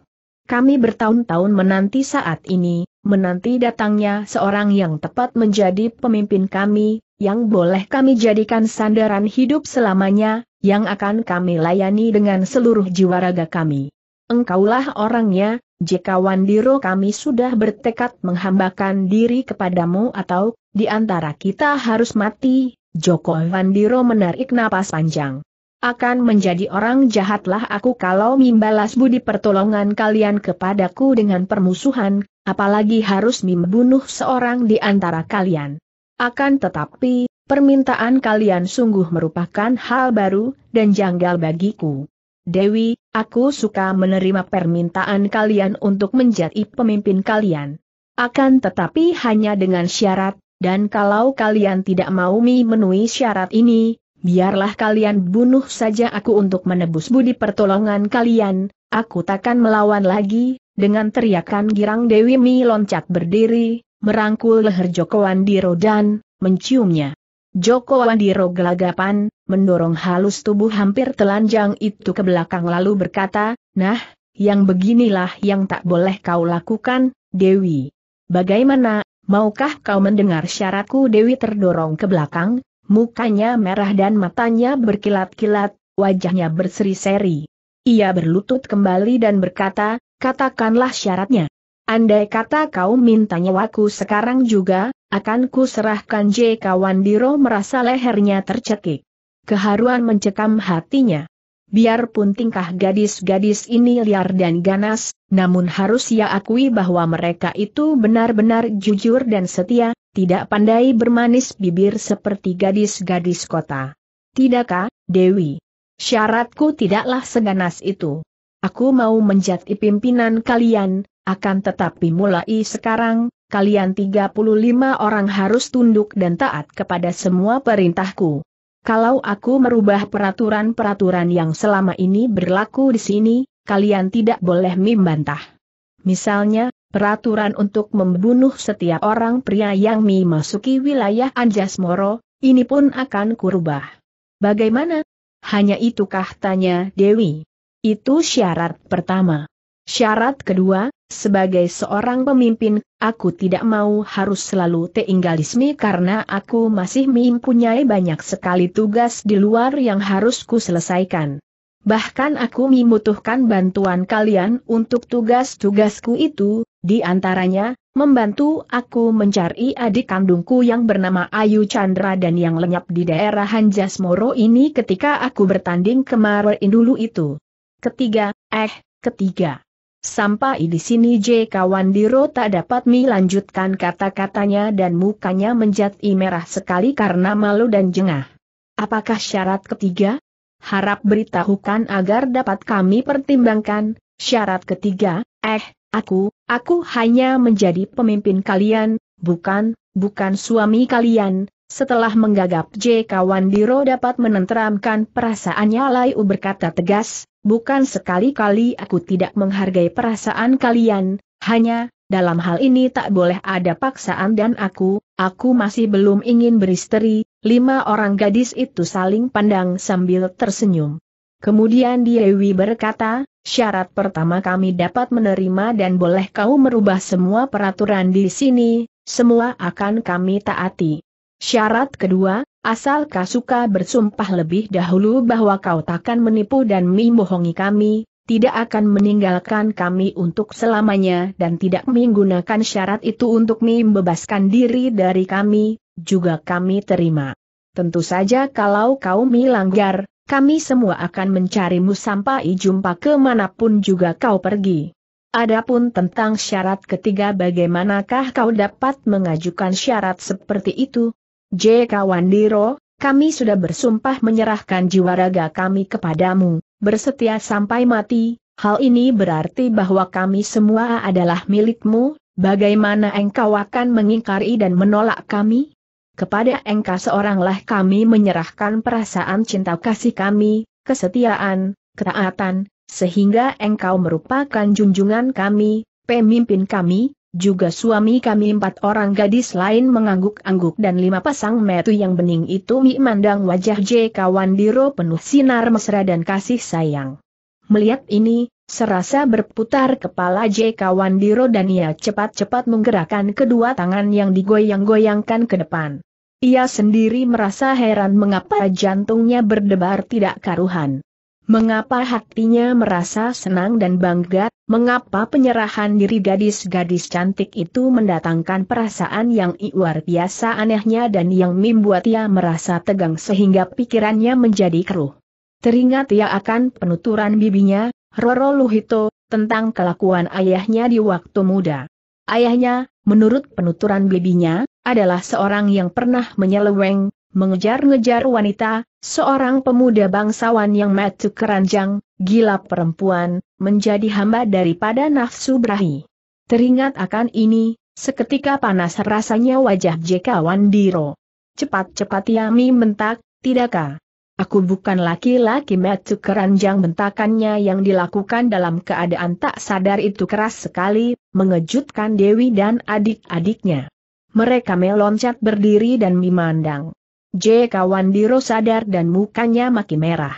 Kami bertahun-tahun menanti saat ini, menanti datangnya seorang yang tepat menjadi pemimpin kami, yang boleh kami jadikan sandaran hidup selamanya, yang akan kami layani dengan seluruh jiwa raga kami. Engkaulah orangnya, jika Wandiro kami sudah bertekad menghambakan diri kepadamu atau, di antara kita harus mati, Joko Wandiro menarik napas panjang. Akan menjadi orang jahatlah aku kalau membalas budi pertolongan kalian kepadaku dengan permusuhan, apalagi harus membunuh seorang di antara kalian. Akan tetapi, Permintaan kalian sungguh merupakan hal baru, dan janggal bagiku. Dewi, aku suka menerima permintaan kalian untuk menjadi pemimpin kalian. Akan tetapi hanya dengan syarat, dan kalau kalian tidak mau memenuhi syarat ini, biarlah kalian bunuh saja aku untuk menebus budi pertolongan kalian, aku takkan melawan lagi, dengan teriakan girang Dewi Mi loncat berdiri, merangkul leher Jokowandiro di rodan, menciumnya. Joko Wandiro gelagapan, mendorong halus tubuh hampir telanjang itu ke belakang lalu berkata, Nah, yang beginilah yang tak boleh kau lakukan, Dewi. Bagaimana, maukah kau mendengar syaratku Dewi terdorong ke belakang, mukanya merah dan matanya berkilat-kilat, wajahnya berseri-seri. Ia berlutut kembali dan berkata, katakanlah syaratnya. Andai kata kau minta nyawaku sekarang juga, akan ku serahkan Kawan Wandiro merasa lehernya tercekik. Keharuan mencekam hatinya. Biarpun tingkah gadis-gadis ini liar dan ganas, namun harus ia akui bahwa mereka itu benar-benar jujur dan setia, tidak pandai bermanis bibir seperti gadis-gadis kota. Tidakkah, Dewi? Syaratku tidaklah seganas itu. Aku mau menjadi pimpinan kalian, akan tetapi mulai sekarang, kalian 35 orang harus tunduk dan taat kepada semua perintahku. Kalau aku merubah peraturan-peraturan yang selama ini berlaku di sini, kalian tidak boleh membantah. Misalnya, peraturan untuk membunuh setiap orang pria yang memasuki wilayah Anjas Moro, ini pun akan kurubah. Bagaimana? Hanya itukah tanya Dewi? Itu syarat pertama. Syarat kedua, sebagai seorang pemimpin, aku tidak mau harus selalu di sini karena aku masih mempunyai banyak sekali tugas di luar yang harus ku selesaikan. Bahkan aku membutuhkan bantuan kalian untuk tugas-tugasku itu, di antaranya, membantu aku mencari adik kandungku yang bernama Ayu Chandra dan yang lenyap di daerah Hanjas Moro ini ketika aku bertanding kemarin dulu itu. Ketiga, eh, ketiga. Sampai di sini J. Kawandiro tak dapat melanjutkan kata-katanya dan mukanya menjadi merah sekali karena malu dan jengah. Apakah syarat ketiga? Harap beritahukan agar dapat kami pertimbangkan, syarat ketiga, eh, aku, aku hanya menjadi pemimpin kalian, bukan, bukan suami kalian, setelah menggagap J. Kawandiro dapat menenteramkan perasaannya Lai berkata tegas, bukan sekali-kali aku tidak menghargai perasaan kalian, hanya, dalam hal ini tak boleh ada paksaan dan aku, aku masih belum ingin beristri, lima orang gadis itu saling pandang sambil tersenyum. Kemudian Dewi berkata, syarat pertama kami dapat menerima dan boleh kau merubah semua peraturan di sini, semua akan kami taati. Syarat kedua, Asal kau Suka bersumpah lebih dahulu bahwa kau takkan menipu dan membohongi kami, tidak akan meninggalkan kami untuk selamanya dan tidak menggunakan syarat itu untuk membebaskan diri dari kami, juga kami terima. Tentu saja kalau kau melanggar, kami semua akan mencarimu sampai jumpa kemanapun juga kau pergi. Adapun tentang syarat ketiga bagaimanakah kau dapat mengajukan syarat seperti itu, J. Kawandiro, kami sudah bersumpah menyerahkan jiwa raga kami kepadamu, bersetia sampai mati, hal ini berarti bahwa kami semua adalah milikmu, bagaimana engkau akan mengingkari dan menolak kami? Kepada engkau seoranglah kami menyerahkan perasaan cinta kasih kami, kesetiaan, ketaatan, sehingga engkau merupakan junjungan kami, pemimpin kami, juga suami kami empat orang gadis lain mengangguk-angguk dan lima pasang metu yang bening itu memandang wajah J. Kawan diro penuh sinar mesra dan kasih sayang. Melihat ini, serasa berputar kepala J. Kawan diro dan ia cepat-cepat menggerakkan kedua tangan yang digoyang-goyangkan ke depan. Ia sendiri merasa heran mengapa jantungnya berdebar tidak karuhan. Mengapa hatinya merasa senang dan bangga, mengapa penyerahan diri gadis-gadis cantik itu mendatangkan perasaan yang luar biasa anehnya dan yang membuat ia merasa tegang sehingga pikirannya menjadi keruh. Teringat ia akan penuturan bibinya, Roro Luhito, tentang kelakuan ayahnya di waktu muda. Ayahnya, menurut penuturan bibinya, adalah seorang yang pernah menyeleweng, mengejar-ngejar wanita, seorang pemuda bangsawan yang matu keranjang, gila perempuan, menjadi hamba daripada nafsu berahi. Teringat akan ini, seketika panas rasanya wajah JK Wandiro. Cepat-cepat Yami mentak, tidakkah? Aku bukan laki-laki metu keranjang bentakannya yang dilakukan dalam keadaan tak sadar itu keras sekali, mengejutkan Dewi dan adik-adiknya. Mereka meloncat berdiri dan memandang. J. kawan diro sadar dan mukanya makin merah.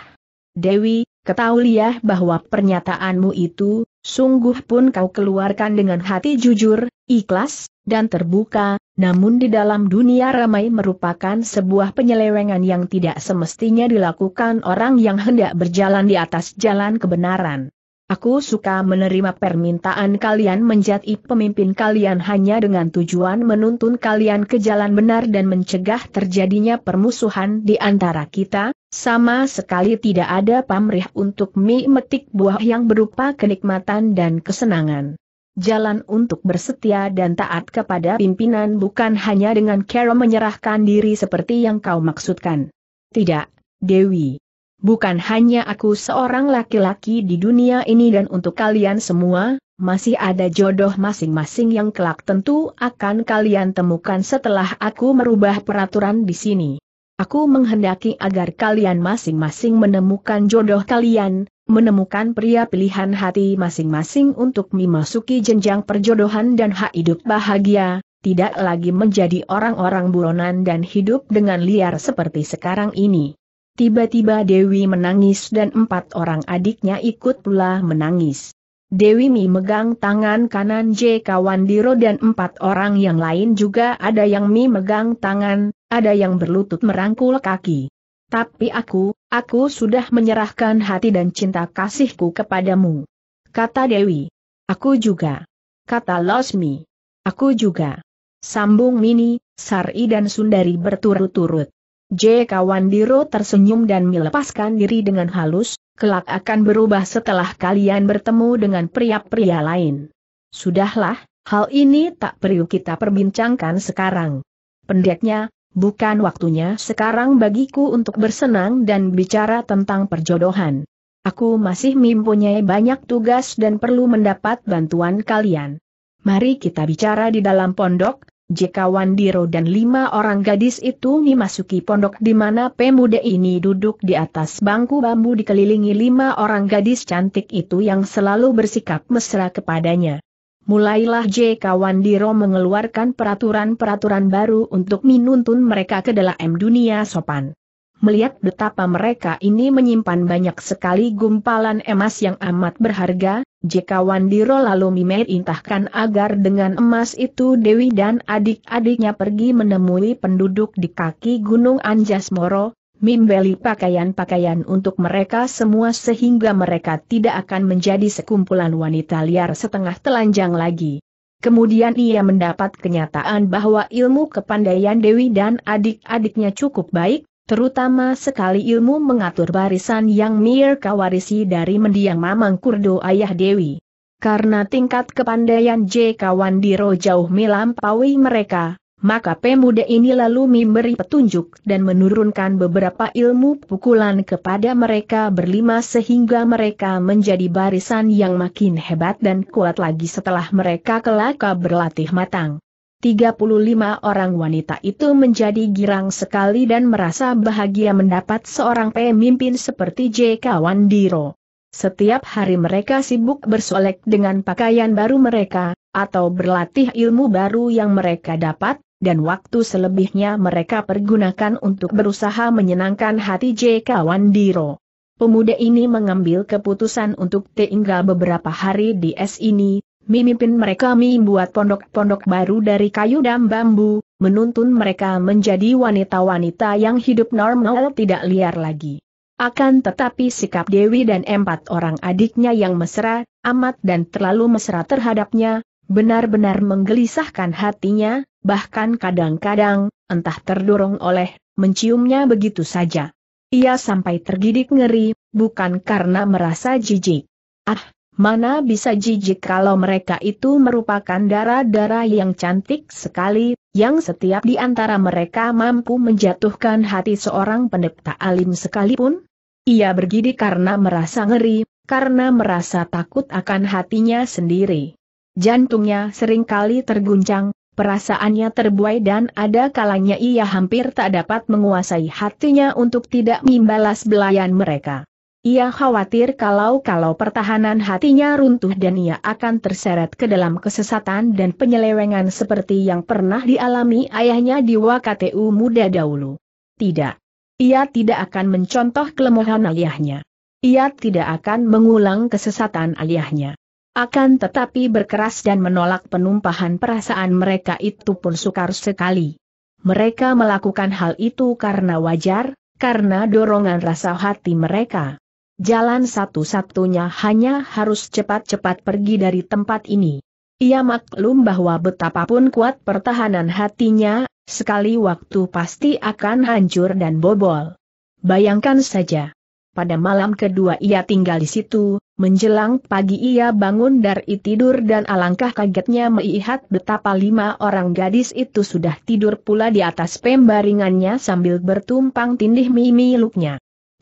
Dewi, ketahuilah ya bahwa pernyataanmu itu, sungguh pun kau keluarkan dengan hati jujur, ikhlas, dan terbuka, namun di dalam dunia ramai merupakan sebuah penyelewengan yang tidak semestinya dilakukan orang yang hendak berjalan di atas jalan kebenaran. Aku suka menerima permintaan kalian menjadi pemimpin kalian hanya dengan tujuan menuntun kalian ke jalan benar dan mencegah terjadinya permusuhan di antara kita, sama sekali tidak ada pamrih untuk mie metik buah yang berupa kenikmatan dan kesenangan. Jalan untuk bersetia dan taat kepada pimpinan bukan hanya dengan cara menyerahkan diri seperti yang kau maksudkan. Tidak, Dewi. Bukan hanya aku seorang laki-laki di dunia ini dan untuk kalian semua, masih ada jodoh masing-masing yang kelak tentu akan kalian temukan setelah aku merubah peraturan di sini. Aku menghendaki agar kalian masing-masing menemukan jodoh kalian, menemukan pria pilihan hati masing-masing untuk memasuki jenjang perjodohan dan hak hidup bahagia, tidak lagi menjadi orang-orang buronan dan hidup dengan liar seperti sekarang ini. Tiba-tiba Dewi menangis dan empat orang adiknya ikut pula menangis. Dewi Mi megang tangan kanan J. kawan Diro dan empat orang yang lain juga ada yang Mi megang tangan, ada yang berlutut merangkul kaki. Tapi aku, aku sudah menyerahkan hati dan cinta kasihku kepadamu. Kata Dewi. Aku juga. Kata Losmi. Aku juga. Sambung Mini, Sari dan Sundari berturut-turut. J. Kawandiro tersenyum dan melepaskan diri dengan halus, kelak akan berubah setelah kalian bertemu dengan pria-pria lain. Sudahlah, hal ini tak perlu kita perbincangkan sekarang. Pendeknya, bukan waktunya sekarang bagiku untuk bersenang dan bicara tentang perjodohan. Aku masih mempunyai banyak tugas dan perlu mendapat bantuan kalian. Mari kita bicara di dalam pondok, jika Wandiro dan lima orang gadis itu memasuki pondok di mana pemuda ini duduk di atas bangku bambu dikelilingi lima orang gadis cantik itu yang selalu bersikap mesra kepadanya. Mulailah JK Wandiro mengeluarkan peraturan-peraturan baru untuk menuntun mereka ke dalam dunia sopan melihat betapa mereka ini menyimpan banyak sekali gumpalan emas yang amat berharga, jika Wandiro lalu memerintahkan agar dengan emas itu Dewi dan adik-adiknya pergi menemui penduduk di kaki Gunung Anjas Moro, Membeli pakaian-pakaian untuk mereka semua sehingga mereka tidak akan menjadi sekumpulan wanita liar setengah telanjang lagi. Kemudian ia mendapat kenyataan bahwa ilmu kepandaian Dewi dan adik-adiknya cukup baik, Terutama sekali ilmu mengatur barisan yang mir warisi dari mendiang Mamang Kurdo Ayah Dewi. Karena tingkat kepandaian J. Kawandiro jauh melampaui mereka, maka pemuda ini lalu memberi petunjuk dan menurunkan beberapa ilmu pukulan kepada mereka berlima sehingga mereka menjadi barisan yang makin hebat dan kuat lagi setelah mereka kelak berlatih matang. 35 orang wanita itu menjadi girang sekali dan merasa bahagia mendapat seorang pemimpin seperti J.K. Wandiro. Setiap hari mereka sibuk bersolek dengan pakaian baru mereka, atau berlatih ilmu baru yang mereka dapat, dan waktu selebihnya mereka pergunakan untuk berusaha menyenangkan hati J.K. Wandiro. Pemuda ini mengambil keputusan untuk tinggal beberapa hari di es ini, Mimipin mereka membuat pondok-pondok baru dari kayu dan bambu, menuntun mereka menjadi wanita-wanita yang hidup normal tidak liar lagi. Akan tetapi sikap Dewi dan empat orang adiknya yang mesra, amat dan terlalu mesra terhadapnya, benar-benar menggelisahkan hatinya, bahkan kadang-kadang, entah terdorong oleh, menciumnya begitu saja. Ia sampai tergidik ngeri, bukan karena merasa jijik. Ah, Mana bisa jijik kalau mereka itu merupakan darah-darah yang cantik sekali, yang setiap di antara mereka mampu menjatuhkan hati seorang pendeta alim sekalipun? Ia bergidi karena merasa ngeri, karena merasa takut akan hatinya sendiri. Jantungnya seringkali terguncang, perasaannya terbuai dan ada kalanya ia hampir tak dapat menguasai hatinya untuk tidak membalas belayan mereka. Ia khawatir kalau-kalau pertahanan hatinya runtuh dan ia akan terseret ke dalam kesesatan dan penyelewengan seperti yang pernah dialami ayahnya di WKTU muda dahulu. Tidak. Ia tidak akan mencontoh kelemahan ayahnya. Ia tidak akan mengulang kesesatan ayahnya. Akan tetapi berkeras dan menolak penumpahan perasaan mereka itu pun sukar sekali. Mereka melakukan hal itu karena wajar, karena dorongan rasa hati mereka. Jalan satu-satunya hanya harus cepat-cepat pergi dari tempat ini. Ia maklum bahwa betapapun kuat pertahanan hatinya, sekali waktu pasti akan hancur dan bobol. Bayangkan saja. Pada malam kedua ia tinggal di situ, menjelang pagi ia bangun dari tidur dan alangkah kagetnya melihat betapa lima orang gadis itu sudah tidur pula di atas pembaringannya sambil bertumpang tindih mimi luknya.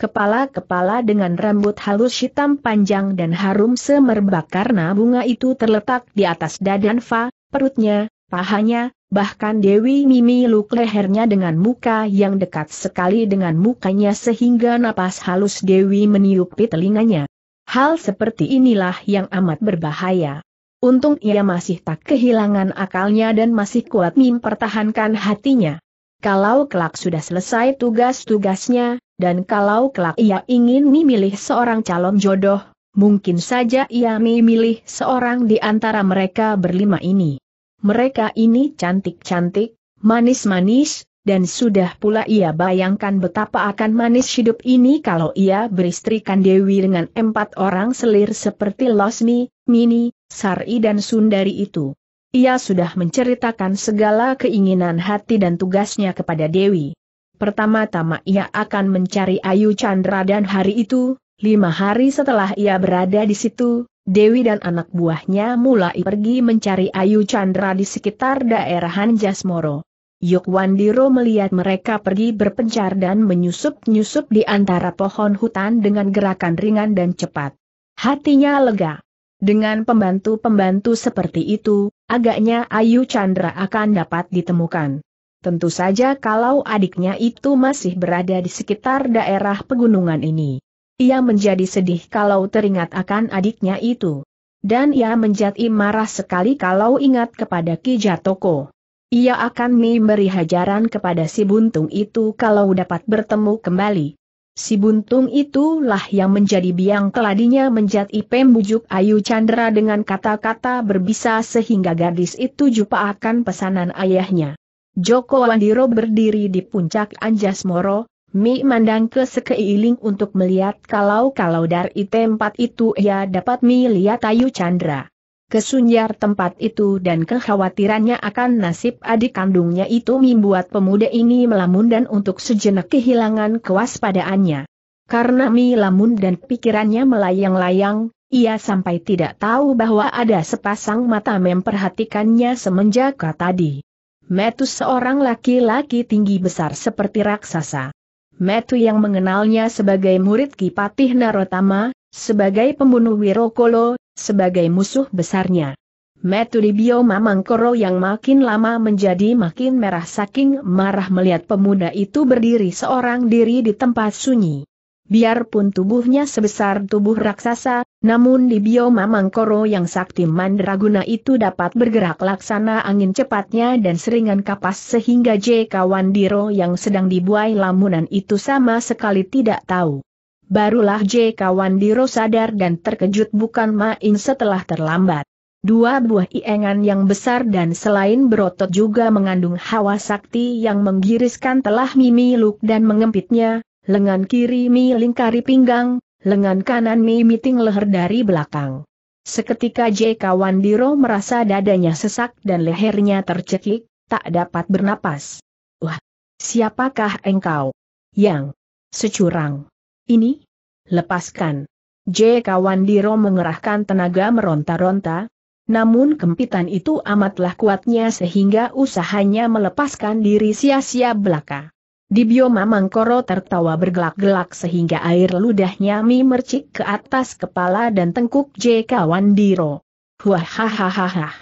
Kepala-kepala dengan rambut halus hitam panjang dan harum semerbak karena bunga itu terletak di atas dadan Fa, perutnya, pahanya, bahkan Dewi Mimi luk lehernya dengan muka yang dekat sekali dengan mukanya sehingga napas halus Dewi meniupi telinganya. Hal seperti inilah yang amat berbahaya. Untung ia masih tak kehilangan akalnya dan masih kuat mempertahankan hatinya. Kalau kelak sudah selesai tugas-tugasnya, dan kalau kelak ia ingin memilih seorang calon jodoh, Mungkin saja ia memilih seorang di antara mereka berlima ini. Mereka ini cantik-cantik, manis-manis, dan sudah pula ia bayangkan betapa akan manis hidup ini kalau ia beristrikan Dewi dengan empat orang selir seperti Losmi, Mini, Sari dan Sundari itu. Ia sudah menceritakan segala keinginan hati dan tugasnya kepada Dewi. Pertama-tama ia akan mencari Ayu Chandra dan hari itu, lima hari setelah ia berada di situ, Dewi dan anak buahnya mulai pergi mencari Ayu Chandra di sekitar daerah Hanjasmoro. Jasmoro. Yukwandiro melihat mereka pergi berpencar dan menyusup-nyusup di antara pohon hutan dengan gerakan ringan dan cepat. Hatinya lega. Dengan pembantu-pembantu seperti itu, agaknya Ayu Chandra akan dapat ditemukan. Tentu saja kalau adiknya itu masih berada di sekitar daerah pegunungan ini. Ia menjadi sedih kalau teringat akan adiknya itu. Dan ia menjadi marah sekali kalau ingat kepada Ki Jatoko. Ia akan memberi hajaran kepada si buntung itu kalau dapat bertemu kembali. Si buntung itulah yang menjadi biang keladinya menjadi pembujuk Ayu Chandra dengan kata-kata berbisa sehingga gadis itu jumpa akan pesanan ayahnya. Joko Wandiro berdiri di puncak Anjas Moro, Mi mandang ke sekeiling untuk melihat kalau-kalau dari tempat itu ia dapat Mi lihat Ayu Chandra. Kesunyar tempat itu dan kekhawatirannya akan nasib adik kandungnya itu membuat pemuda ini melamun dan untuk sejenak kehilangan kewaspadaannya. Karena Mi lamun dan pikirannya melayang-layang, ia sampai tidak tahu bahwa ada sepasang mata memperhatikannya semenjak tadi. Metu seorang laki-laki tinggi besar seperti raksasa. Metu yang mengenalnya sebagai murid Kipatih Narotama, sebagai pembunuh Wirokolo, sebagai musuh besarnya. Metu di bioma Mangkoro yang makin lama menjadi makin merah saking marah melihat pemuda itu berdiri seorang diri di tempat sunyi. Biarpun tubuhnya sebesar tubuh raksasa, namun di bioma Mangkoro yang sakti mandraguna itu dapat bergerak laksana angin cepatnya dan seringan kapas sehingga J. Kawandiro yang sedang dibuai lamunan itu sama sekali tidak tahu. Barulah J. Kawandiro sadar dan terkejut bukan main setelah terlambat. Dua buah iengan yang besar dan selain berotot juga mengandung hawa sakti yang menggiriskan telah mimi luk dan mengempitnya, lengan kiri mi lingkari pinggang, Lengan kanan Mei Miting leher dari belakang. Seketika Kawan Diro merasa dadanya sesak dan lehernya tercekik, tak dapat bernapas. Wah, siapakah engkau? Yang securang. Ini? Lepaskan. Kawan Diro mengerahkan tenaga meronta-ronta, namun kempitan itu amatlah kuatnya sehingga usahanya melepaskan diri sia-sia belaka bioma Mangkoro tertawa bergelak-gelak sehingga air ludahnya mimercik ke atas kepala dan tengkuk J.K. Wandiro. Wahahaha.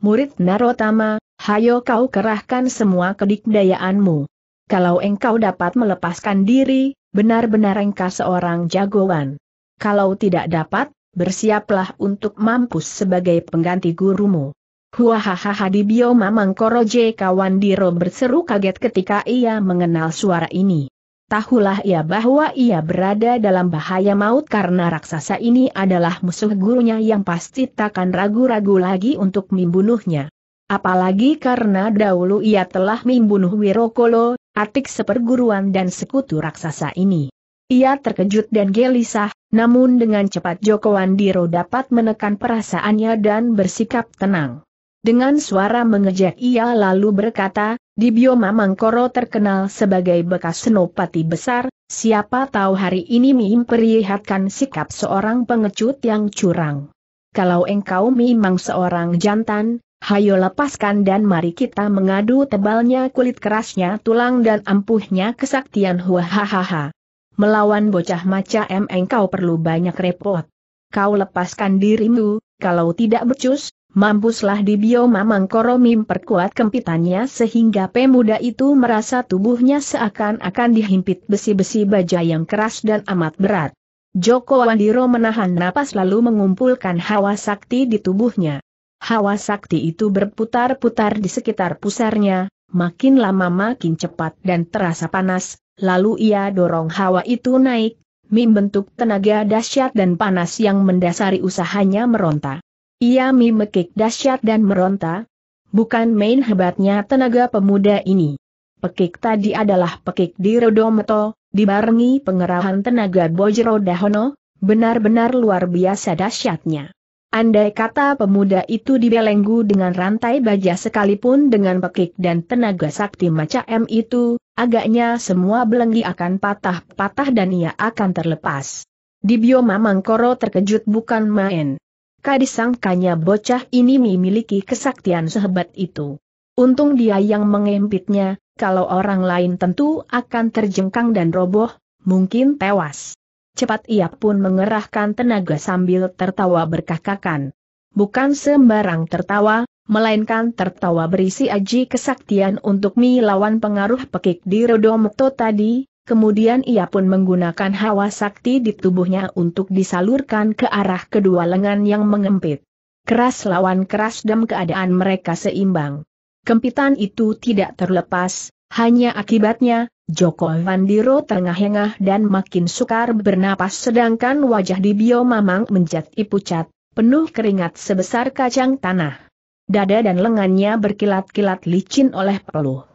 Murid Narotama, hayo kau kerahkan semua kedikdayaanmu. Kalau engkau dapat melepaskan diri, benar-benar engkau seorang jagoan. Kalau tidak dapat, bersiaplah untuk mampus sebagai pengganti gurumu. Huahaha di bioma koroje kawan Diro berseru kaget ketika ia mengenal suara ini. Tahulah ia bahwa ia berada dalam bahaya maut karena raksasa ini adalah musuh gurunya yang pasti takkan ragu-ragu lagi untuk membunuhnya. Apalagi karena dahulu ia telah membunuh Wirokolo, atik seperguruan dan sekutu raksasa ini. Ia terkejut dan gelisah, namun dengan cepat Joko Wandiro dapat menekan perasaannya dan bersikap tenang. Dengan suara mengejek ia lalu berkata, di bioma Mangkoro terkenal sebagai bekas senopati besar, siapa tahu hari ini memperlihatkan sikap seorang pengecut yang curang. Kalau engkau memang seorang jantan, hayo lepaskan dan mari kita mengadu tebalnya kulit kerasnya tulang dan ampuhnya kesaktian huahahaha. Melawan bocah macam engkau perlu banyak repot. Kau lepaskan dirimu, kalau tidak becus, Mampuslah di bioma Mangkoro memperkuat kempitannya sehingga pemuda itu merasa tubuhnya seakan-akan dihimpit besi-besi baja yang keras dan amat berat. Joko Wandiro menahan napas lalu mengumpulkan hawa sakti di tubuhnya. Hawa sakti itu berputar-putar di sekitar pusarnya, makin lama makin cepat dan terasa panas, lalu ia dorong hawa itu naik, membentuk tenaga dahsyat dan panas yang mendasari usahanya meronta. Ia mimekik dahsyat dan meronta. Bukan main hebatnya tenaga pemuda ini. Pekik tadi adalah pekik di Rodometo, dibarengi pengerahan tenaga Bojro Dahono, benar-benar luar biasa dahsyatnya. Andai kata pemuda itu dibelenggu dengan rantai baja sekalipun dengan pekik dan tenaga sakti macam itu, agaknya semua belenggi akan patah-patah dan ia akan terlepas. Di bioma Mangkoro terkejut bukan main. Kadisangkanya bocah ini memiliki kesaktian sehebat itu. Untung dia yang mengempitnya, kalau orang lain tentu akan terjengkang dan roboh, mungkin tewas. Cepat ia pun mengerahkan tenaga sambil tertawa berkakakan. Bukan sembarang tertawa, melainkan tertawa berisi aji kesaktian untuk melawan pengaruh pekik di Rodomukto tadi, kemudian ia pun menggunakan hawa sakti di tubuhnya untuk disalurkan ke arah kedua lengan yang mengempit. Keras lawan keras dan keadaan mereka seimbang. Kempitan itu tidak terlepas, hanya akibatnya, Joko Vandiro terengah-engah dan makin sukar bernapas sedangkan wajah di Bio Mamang menjadi pucat, penuh keringat sebesar kacang tanah. Dada dan lengannya berkilat-kilat licin oleh peluh.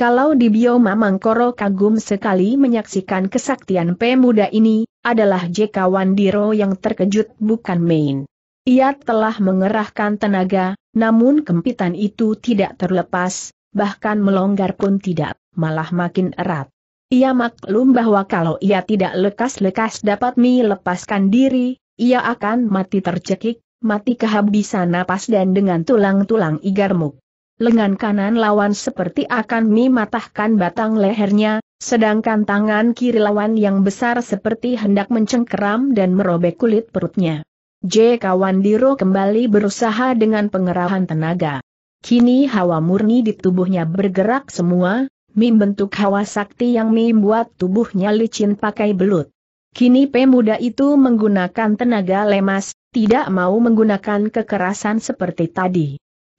Kalau di bioma Mangkoro kagum sekali menyaksikan kesaktian pemuda ini, adalah JK Wandiro yang terkejut bukan main. Ia telah mengerahkan tenaga, namun kempitan itu tidak terlepas, bahkan melonggar pun tidak, malah makin erat. Ia maklum bahwa kalau ia tidak lekas-lekas dapat melepaskan diri, ia akan mati tercekik, mati kehabisan napas dan dengan tulang-tulang igarmuk lengan kanan lawan seperti akan mematahkan batang lehernya, sedangkan tangan kiri lawan yang besar seperti hendak mencengkeram dan merobek kulit perutnya. J. Kawandiro kembali berusaha dengan pengerahan tenaga. Kini hawa murni di tubuhnya bergerak semua, mim bentuk hawa sakti yang membuat tubuhnya licin pakai belut. Kini pemuda itu menggunakan tenaga lemas, tidak mau menggunakan kekerasan seperti tadi.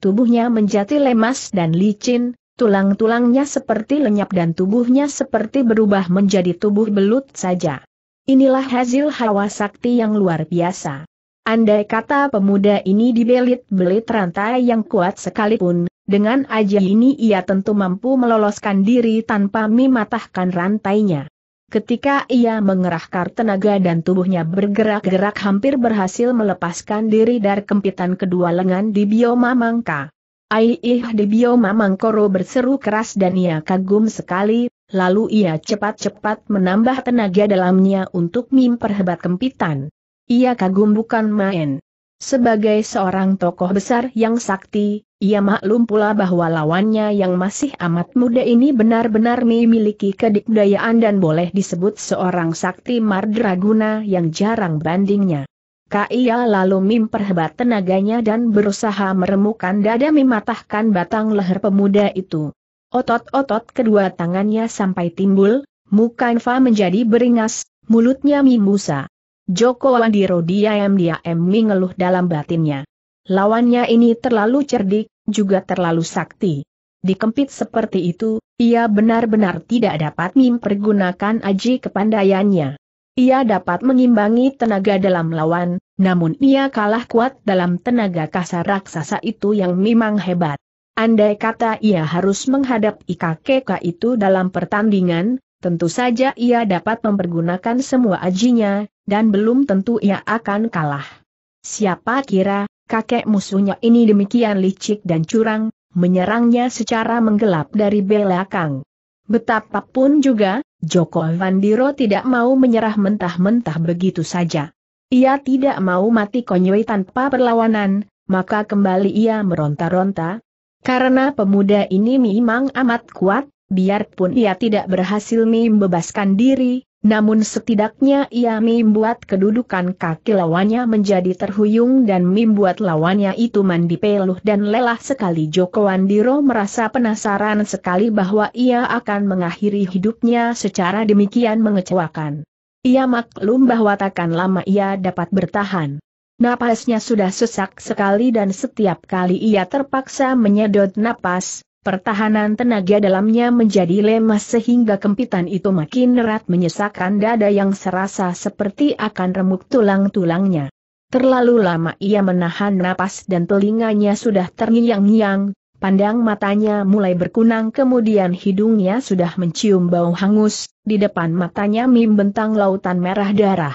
Tubuhnya menjadi lemas dan licin, tulang-tulangnya seperti lenyap dan tubuhnya seperti berubah menjadi tubuh belut saja. Inilah hasil hawa sakti yang luar biasa. Andai kata pemuda ini dibelit-belit rantai yang kuat sekalipun, dengan aja ini ia tentu mampu meloloskan diri tanpa mematahkan rantainya. Ketika ia mengerahkan tenaga dan tubuhnya bergerak-gerak hampir berhasil melepaskan diri dari kempitan kedua lengan di bioma mangka. Aiih di bioma mangkoro berseru keras dan ia kagum sekali, lalu ia cepat-cepat menambah tenaga dalamnya untuk memperhebat kempitan. Ia kagum bukan main. Sebagai seorang tokoh besar yang sakti, ia maklum pula bahwa lawannya yang masih amat muda ini benar-benar memiliki kedikdayaan dan boleh disebut seorang sakti mardraguna yang jarang bandingnya. Kia lalu memperhebat tenaganya dan berusaha meremukan dada mematahkan batang leher pemuda itu. Otot-otot kedua tangannya sampai timbul, muka Infa menjadi beringas, mulutnya mimusa. Joko Wandiro diam-diam mengeluh dalam batinnya. Lawannya ini terlalu cerdik, juga terlalu sakti. Dikempit seperti itu, ia benar-benar tidak dapat mempergunakan aji kepandaiannya. Ia dapat mengimbangi tenaga dalam lawan, namun ia kalah kuat dalam tenaga kasar raksasa itu yang memang hebat. Andai kata ia harus menghadap IKKK itu dalam pertandingan, tentu saja ia dapat mempergunakan semua ajinya, dan belum tentu ia akan kalah. Siapa kira, kakek musuhnya ini demikian licik dan curang, menyerangnya secara menggelap dari belakang. Betapapun juga, Joko Vandiro tidak mau menyerah mentah-mentah begitu saja. Ia tidak mau mati konyol tanpa perlawanan, maka kembali ia meronta-ronta. Karena pemuda ini memang amat kuat, biarpun ia tidak berhasil membebaskan diri, namun setidaknya ia membuat kedudukan kaki lawannya menjadi terhuyung dan membuat lawannya itu mandi peluh dan lelah sekali Joko Andiro merasa penasaran sekali bahwa ia akan mengakhiri hidupnya secara demikian mengecewakan. Ia maklum bahwa takkan lama ia dapat bertahan. Napasnya sudah sesak sekali dan setiap kali ia terpaksa menyedot napas, Pertahanan tenaga dalamnya menjadi lemas sehingga kempitan itu makin erat menyesakkan dada yang serasa seperti akan remuk tulang-tulangnya. Terlalu lama ia menahan napas dan telinganya sudah terngiang-ngiang, pandang matanya mulai berkunang kemudian hidungnya sudah mencium bau hangus, di depan matanya membentang lautan merah darah.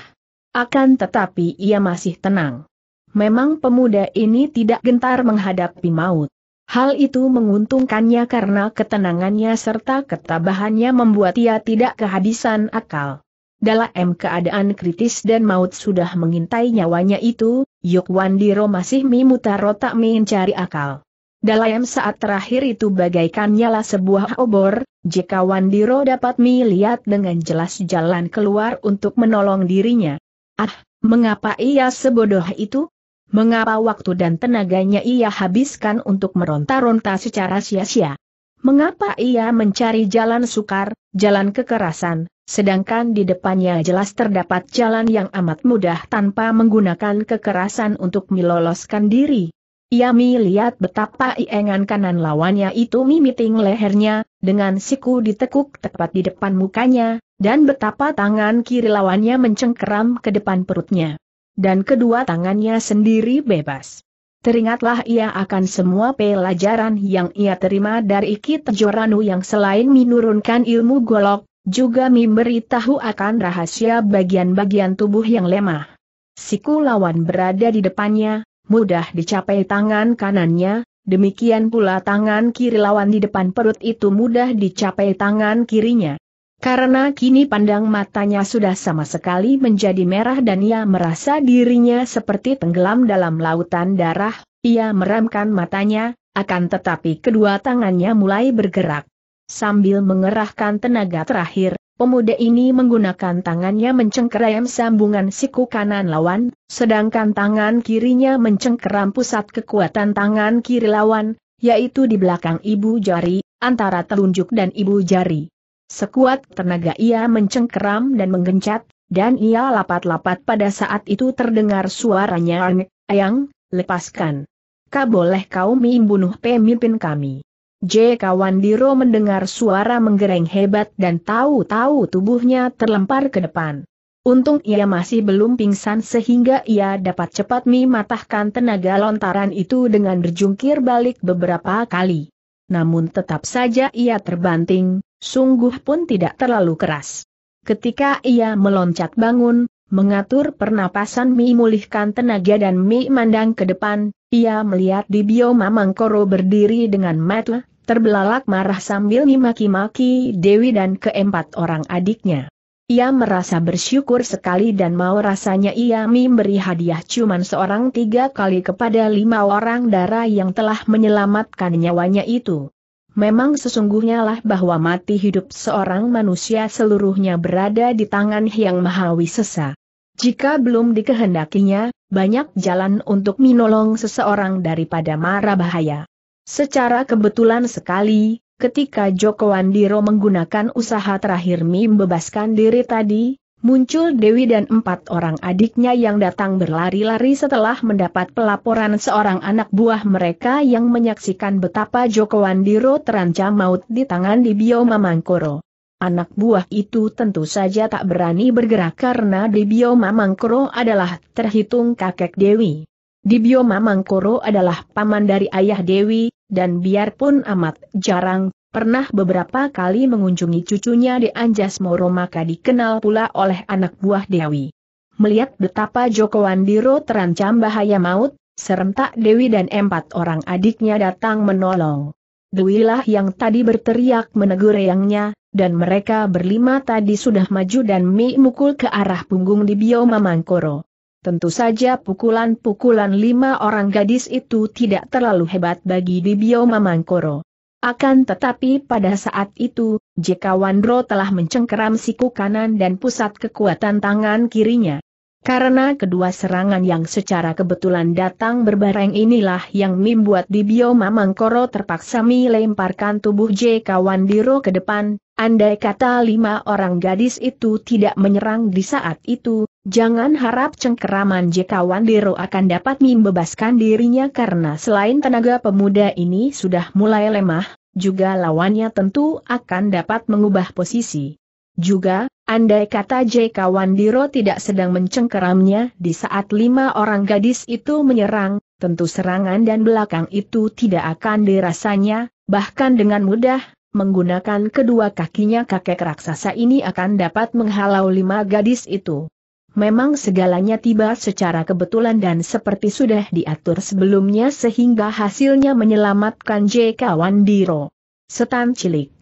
Akan tetapi ia masih tenang. Memang pemuda ini tidak gentar menghadapi maut. Hal itu menguntungkannya karena ketenangannya serta ketabahannya membuat ia tidak kehabisan akal. Dalam keadaan kritis dan maut sudah mengintai nyawanya itu, Yok Wandiro masih memutar otak mencari akal. Dalam saat terakhir itu bagaikan nyala sebuah obor, jika Wandiro dapat melihat dengan jelas jalan keluar untuk menolong dirinya. Ah, mengapa ia sebodoh itu? Mengapa waktu dan tenaganya ia habiskan untuk meronta-ronta secara sia-sia? Mengapa ia mencari jalan sukar, jalan kekerasan, sedangkan di depannya jelas terdapat jalan yang amat mudah tanpa menggunakan kekerasan untuk meloloskan diri? Ia melihat betapa iengan kanan lawannya itu mimiting lehernya, dengan siku ditekuk tepat di depan mukanya, dan betapa tangan kiri lawannya mencengkeram ke depan perutnya dan kedua tangannya sendiri bebas. Teringatlah ia akan semua pelajaran yang ia terima dari Kit Joranu yang selain menurunkan ilmu golok, juga memberitahu akan rahasia bagian-bagian tubuh yang lemah. Siku lawan berada di depannya, mudah dicapai tangan kanannya, demikian pula tangan kiri lawan di depan perut itu mudah dicapai tangan kirinya. Karena kini pandang matanya sudah sama sekali menjadi merah dan ia merasa dirinya seperti tenggelam dalam lautan darah, ia meramkan matanya, akan tetapi kedua tangannya mulai bergerak. Sambil mengerahkan tenaga terakhir, pemuda ini menggunakan tangannya mencengkeram sambungan siku kanan lawan, sedangkan tangan kirinya mencengkeram pusat kekuatan tangan kiri lawan, yaitu di belakang ibu jari, antara telunjuk dan ibu jari. Sekuat tenaga ia mencengkeram dan menggencat, dan ia lapat-lapat pada saat itu terdengar suaranya Ang, Ayang, lepaskan. Ka boleh kau membunuh pemimpin kami. J. Kawandiro mendengar suara menggereng hebat dan tahu-tahu tubuhnya terlempar ke depan. Untung ia masih belum pingsan sehingga ia dapat cepat mematahkan tenaga lontaran itu dengan berjungkir balik beberapa kali. Namun tetap saja ia terbanting, Sungguh pun tidak terlalu keras. Ketika ia meloncat bangun, mengatur pernapasan Mi mulihkan tenaga dan Mi mandang ke depan, ia melihat di bioma Mangkoro berdiri dengan mata terbelalak marah sambil memaki-maki Dewi dan keempat orang adiknya. Ia merasa bersyukur sekali dan mau rasanya ia memberi hadiah cuman seorang tiga kali kepada lima orang darah yang telah menyelamatkan nyawanya itu. Memang sesungguhnya lah bahwa mati hidup seorang manusia seluruhnya berada di tangan Yang Maha Wisesa. Jika belum dikehendakinya, banyak jalan untuk menolong seseorang daripada mara bahaya. Secara kebetulan sekali, ketika Joko Wandiro menggunakan usaha terakhir membebaskan diri tadi, muncul Dewi dan empat orang adiknya yang datang berlari-lari setelah mendapat pelaporan seorang anak buah mereka yang menyaksikan betapa Joko Wandiro terancam maut di tangan di Bio Mamangkoro. Anak buah itu tentu saja tak berani bergerak karena Dibio Mamangkoro adalah terhitung kakek Dewi. Dibio Mamangkoro adalah paman dari ayah Dewi, dan biarpun amat jarang, Pernah beberapa kali mengunjungi cucunya di Anjas Moro maka dikenal pula oleh anak buah Dewi. Melihat betapa Joko Wandiro terancam bahaya maut, serentak Dewi dan empat orang adiknya datang menolong. lah yang tadi berteriak menegur eyangnya, dan mereka berlima tadi sudah maju dan Mi mukul ke arah punggung di Bio Mamangkoro. Tentu saja pukulan-pukulan lima orang gadis itu tidak terlalu hebat bagi di Mamangkoro. Akan tetapi pada saat itu, jika Wandro telah mencengkeram siku kanan dan pusat kekuatan tangan kirinya. Karena kedua serangan yang secara kebetulan datang berbareng inilah yang membuat Dibio Mamangkoro terpaksa melemparkan tubuh JK Wandiro ke depan, andai kata lima orang gadis itu tidak menyerang di saat itu, Jangan harap cengkeraman Jekawan Dero akan dapat membebaskan dirinya karena selain tenaga pemuda ini sudah mulai lemah, juga lawannya tentu akan dapat mengubah posisi. Juga, andai kata Jekawan Dero tidak sedang mencengkeramnya di saat lima orang gadis itu menyerang, tentu serangan dan belakang itu tidak akan dirasanya, bahkan dengan mudah menggunakan kedua kakinya kakek raksasa ini akan dapat menghalau lima gadis itu. Memang segalanya tiba secara kebetulan dan seperti sudah diatur sebelumnya sehingga hasilnya menyelamatkan J.K. Wandiro. Setan cilik.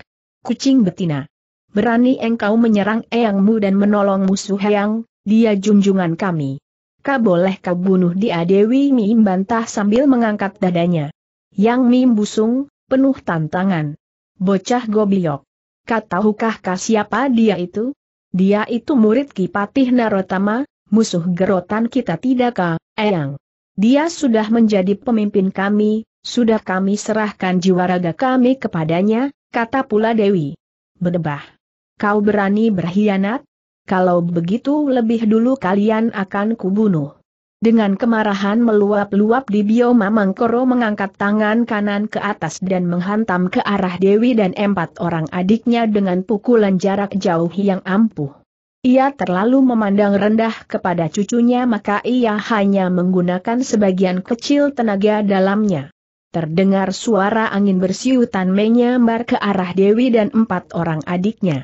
Kucing betina. Berani engkau menyerang eyangmu dan menolong musuh eyang, dia junjungan kami. Kau boleh kau bunuh dia Dewi Mim bantah sambil mengangkat dadanya. Yang Mim busung, penuh tantangan. Bocah gobiok. Kau tahukah siapa dia itu? Dia itu murid Kipatih Narotama, musuh gerotan kita tidakkah, Eyang? Dia sudah menjadi pemimpin kami, sudah kami serahkan jiwa raga kami kepadanya, kata pula Dewi. Bedebah. Kau berani berkhianat? Kalau begitu lebih dulu kalian akan kubunuh. Dengan kemarahan meluap-luap di bioma Mangkoro mengangkat tangan kanan ke atas dan menghantam ke arah Dewi dan empat orang adiknya dengan pukulan jarak jauh yang ampuh. Ia terlalu memandang rendah kepada cucunya maka ia hanya menggunakan sebagian kecil tenaga dalamnya. Terdengar suara angin bersiutan menyambar ke arah Dewi dan empat orang adiknya.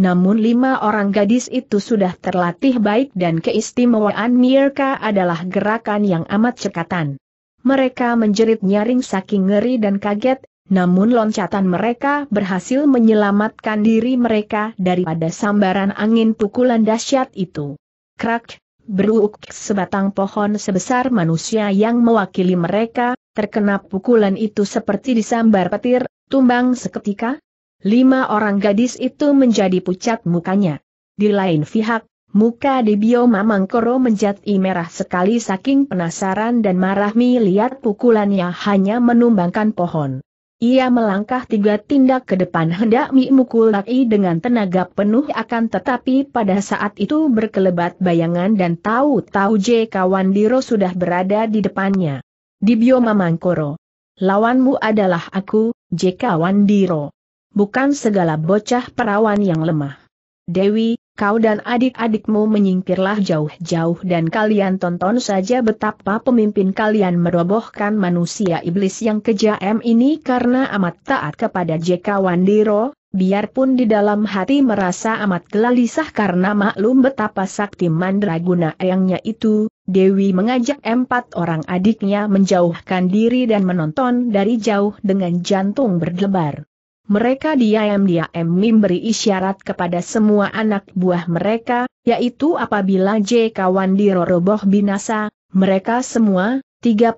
Namun lima orang gadis itu sudah terlatih baik dan keistimewaan mereka adalah gerakan yang amat cekatan. Mereka menjerit nyaring saking ngeri dan kaget, namun loncatan mereka berhasil menyelamatkan diri mereka daripada sambaran angin pukulan dahsyat itu. Krak, beruuk sebatang pohon sebesar manusia yang mewakili mereka, terkena pukulan itu seperti disambar petir, tumbang seketika, Lima orang gadis itu menjadi pucat mukanya. Di lain pihak, muka Debio Mamangkoro menjadi merah sekali saking penasaran dan marah melihat pukulannya hanya menumbangkan pohon. Ia melangkah tiga tindak ke depan hendak memukul Lai dengan tenaga penuh akan tetapi pada saat itu berkelebat bayangan dan tahu-tahu Jekawan Diro sudah berada di depannya. Dibio Mamangkoro. Lawanmu adalah aku, Jekawan Diro bukan segala bocah perawan yang lemah. Dewi, kau dan adik-adikmu menyingkirlah jauh-jauh dan kalian tonton saja betapa pemimpin kalian merobohkan manusia iblis yang kejam ini karena amat taat kepada JK Wandiro, biarpun di dalam hati merasa amat gelisah karena maklum betapa sakti mandraguna eyangnya itu, Dewi mengajak empat orang adiknya menjauhkan diri dan menonton dari jauh dengan jantung berdebar mereka diam-diam memberi isyarat kepada semua anak buah mereka, yaitu apabila J. Kawan Roroboh binasa, mereka semua, 35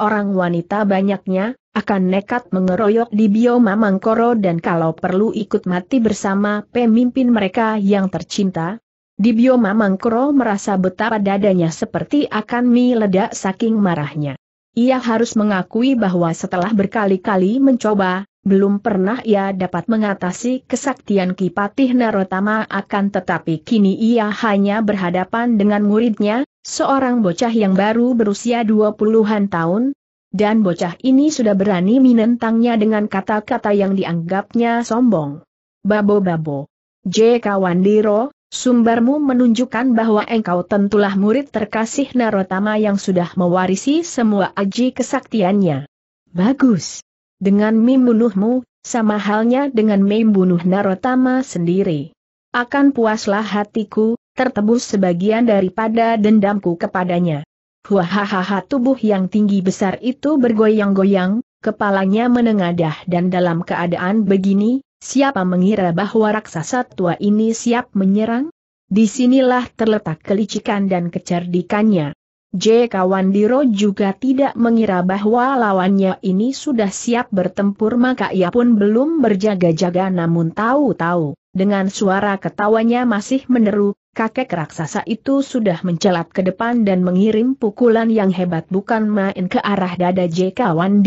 orang wanita banyaknya, akan nekat mengeroyok di bioma Mangkoro dan kalau perlu ikut mati bersama pemimpin mereka yang tercinta. Di bioma Mangkoro merasa betapa dadanya seperti akan meledak saking marahnya. Ia harus mengakui bahwa setelah berkali-kali mencoba, belum pernah ia dapat mengatasi kesaktian Kipatih Narotama akan tetapi kini ia hanya berhadapan dengan muridnya, seorang bocah yang baru berusia 20-an tahun, dan bocah ini sudah berani menentangnya dengan kata-kata yang dianggapnya sombong. Babo-babo. J. Wandiro, sumbermu menunjukkan bahwa engkau tentulah murid terkasih Narotama yang sudah mewarisi semua aji kesaktiannya. Bagus. Dengan membunuhmu, sama halnya dengan membunuh Narotama sendiri. Akan puaslah hatiku, tertebus sebagian daripada dendamku kepadanya. Huahahaha tubuh yang tinggi besar itu bergoyang-goyang, kepalanya menengadah dan dalam keadaan begini, siapa mengira bahwa raksasa tua ini siap menyerang? Disinilah terletak kelicikan dan kecerdikannya. J. Kawan Diro juga tidak mengira bahwa lawannya ini sudah siap bertempur maka ia pun belum berjaga-jaga namun tahu-tahu, dengan suara ketawanya masih meneru kakek raksasa itu sudah mencelat ke depan dan mengirim pukulan yang hebat bukan main ke arah dada J. Kawan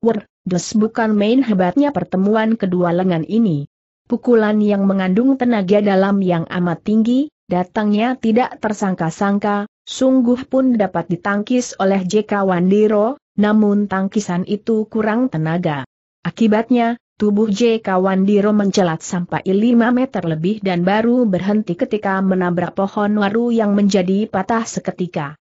Word, des bukan main hebatnya pertemuan kedua lengan ini. Pukulan yang mengandung tenaga dalam yang amat tinggi, Datangnya tidak tersangka-sangka, sungguh pun dapat ditangkis oleh JK Wandiro, namun tangkisan itu kurang tenaga. Akibatnya, tubuh JK Wandiro mencelat sampai 5 meter lebih dan baru berhenti ketika menabrak pohon waru yang menjadi patah seketika.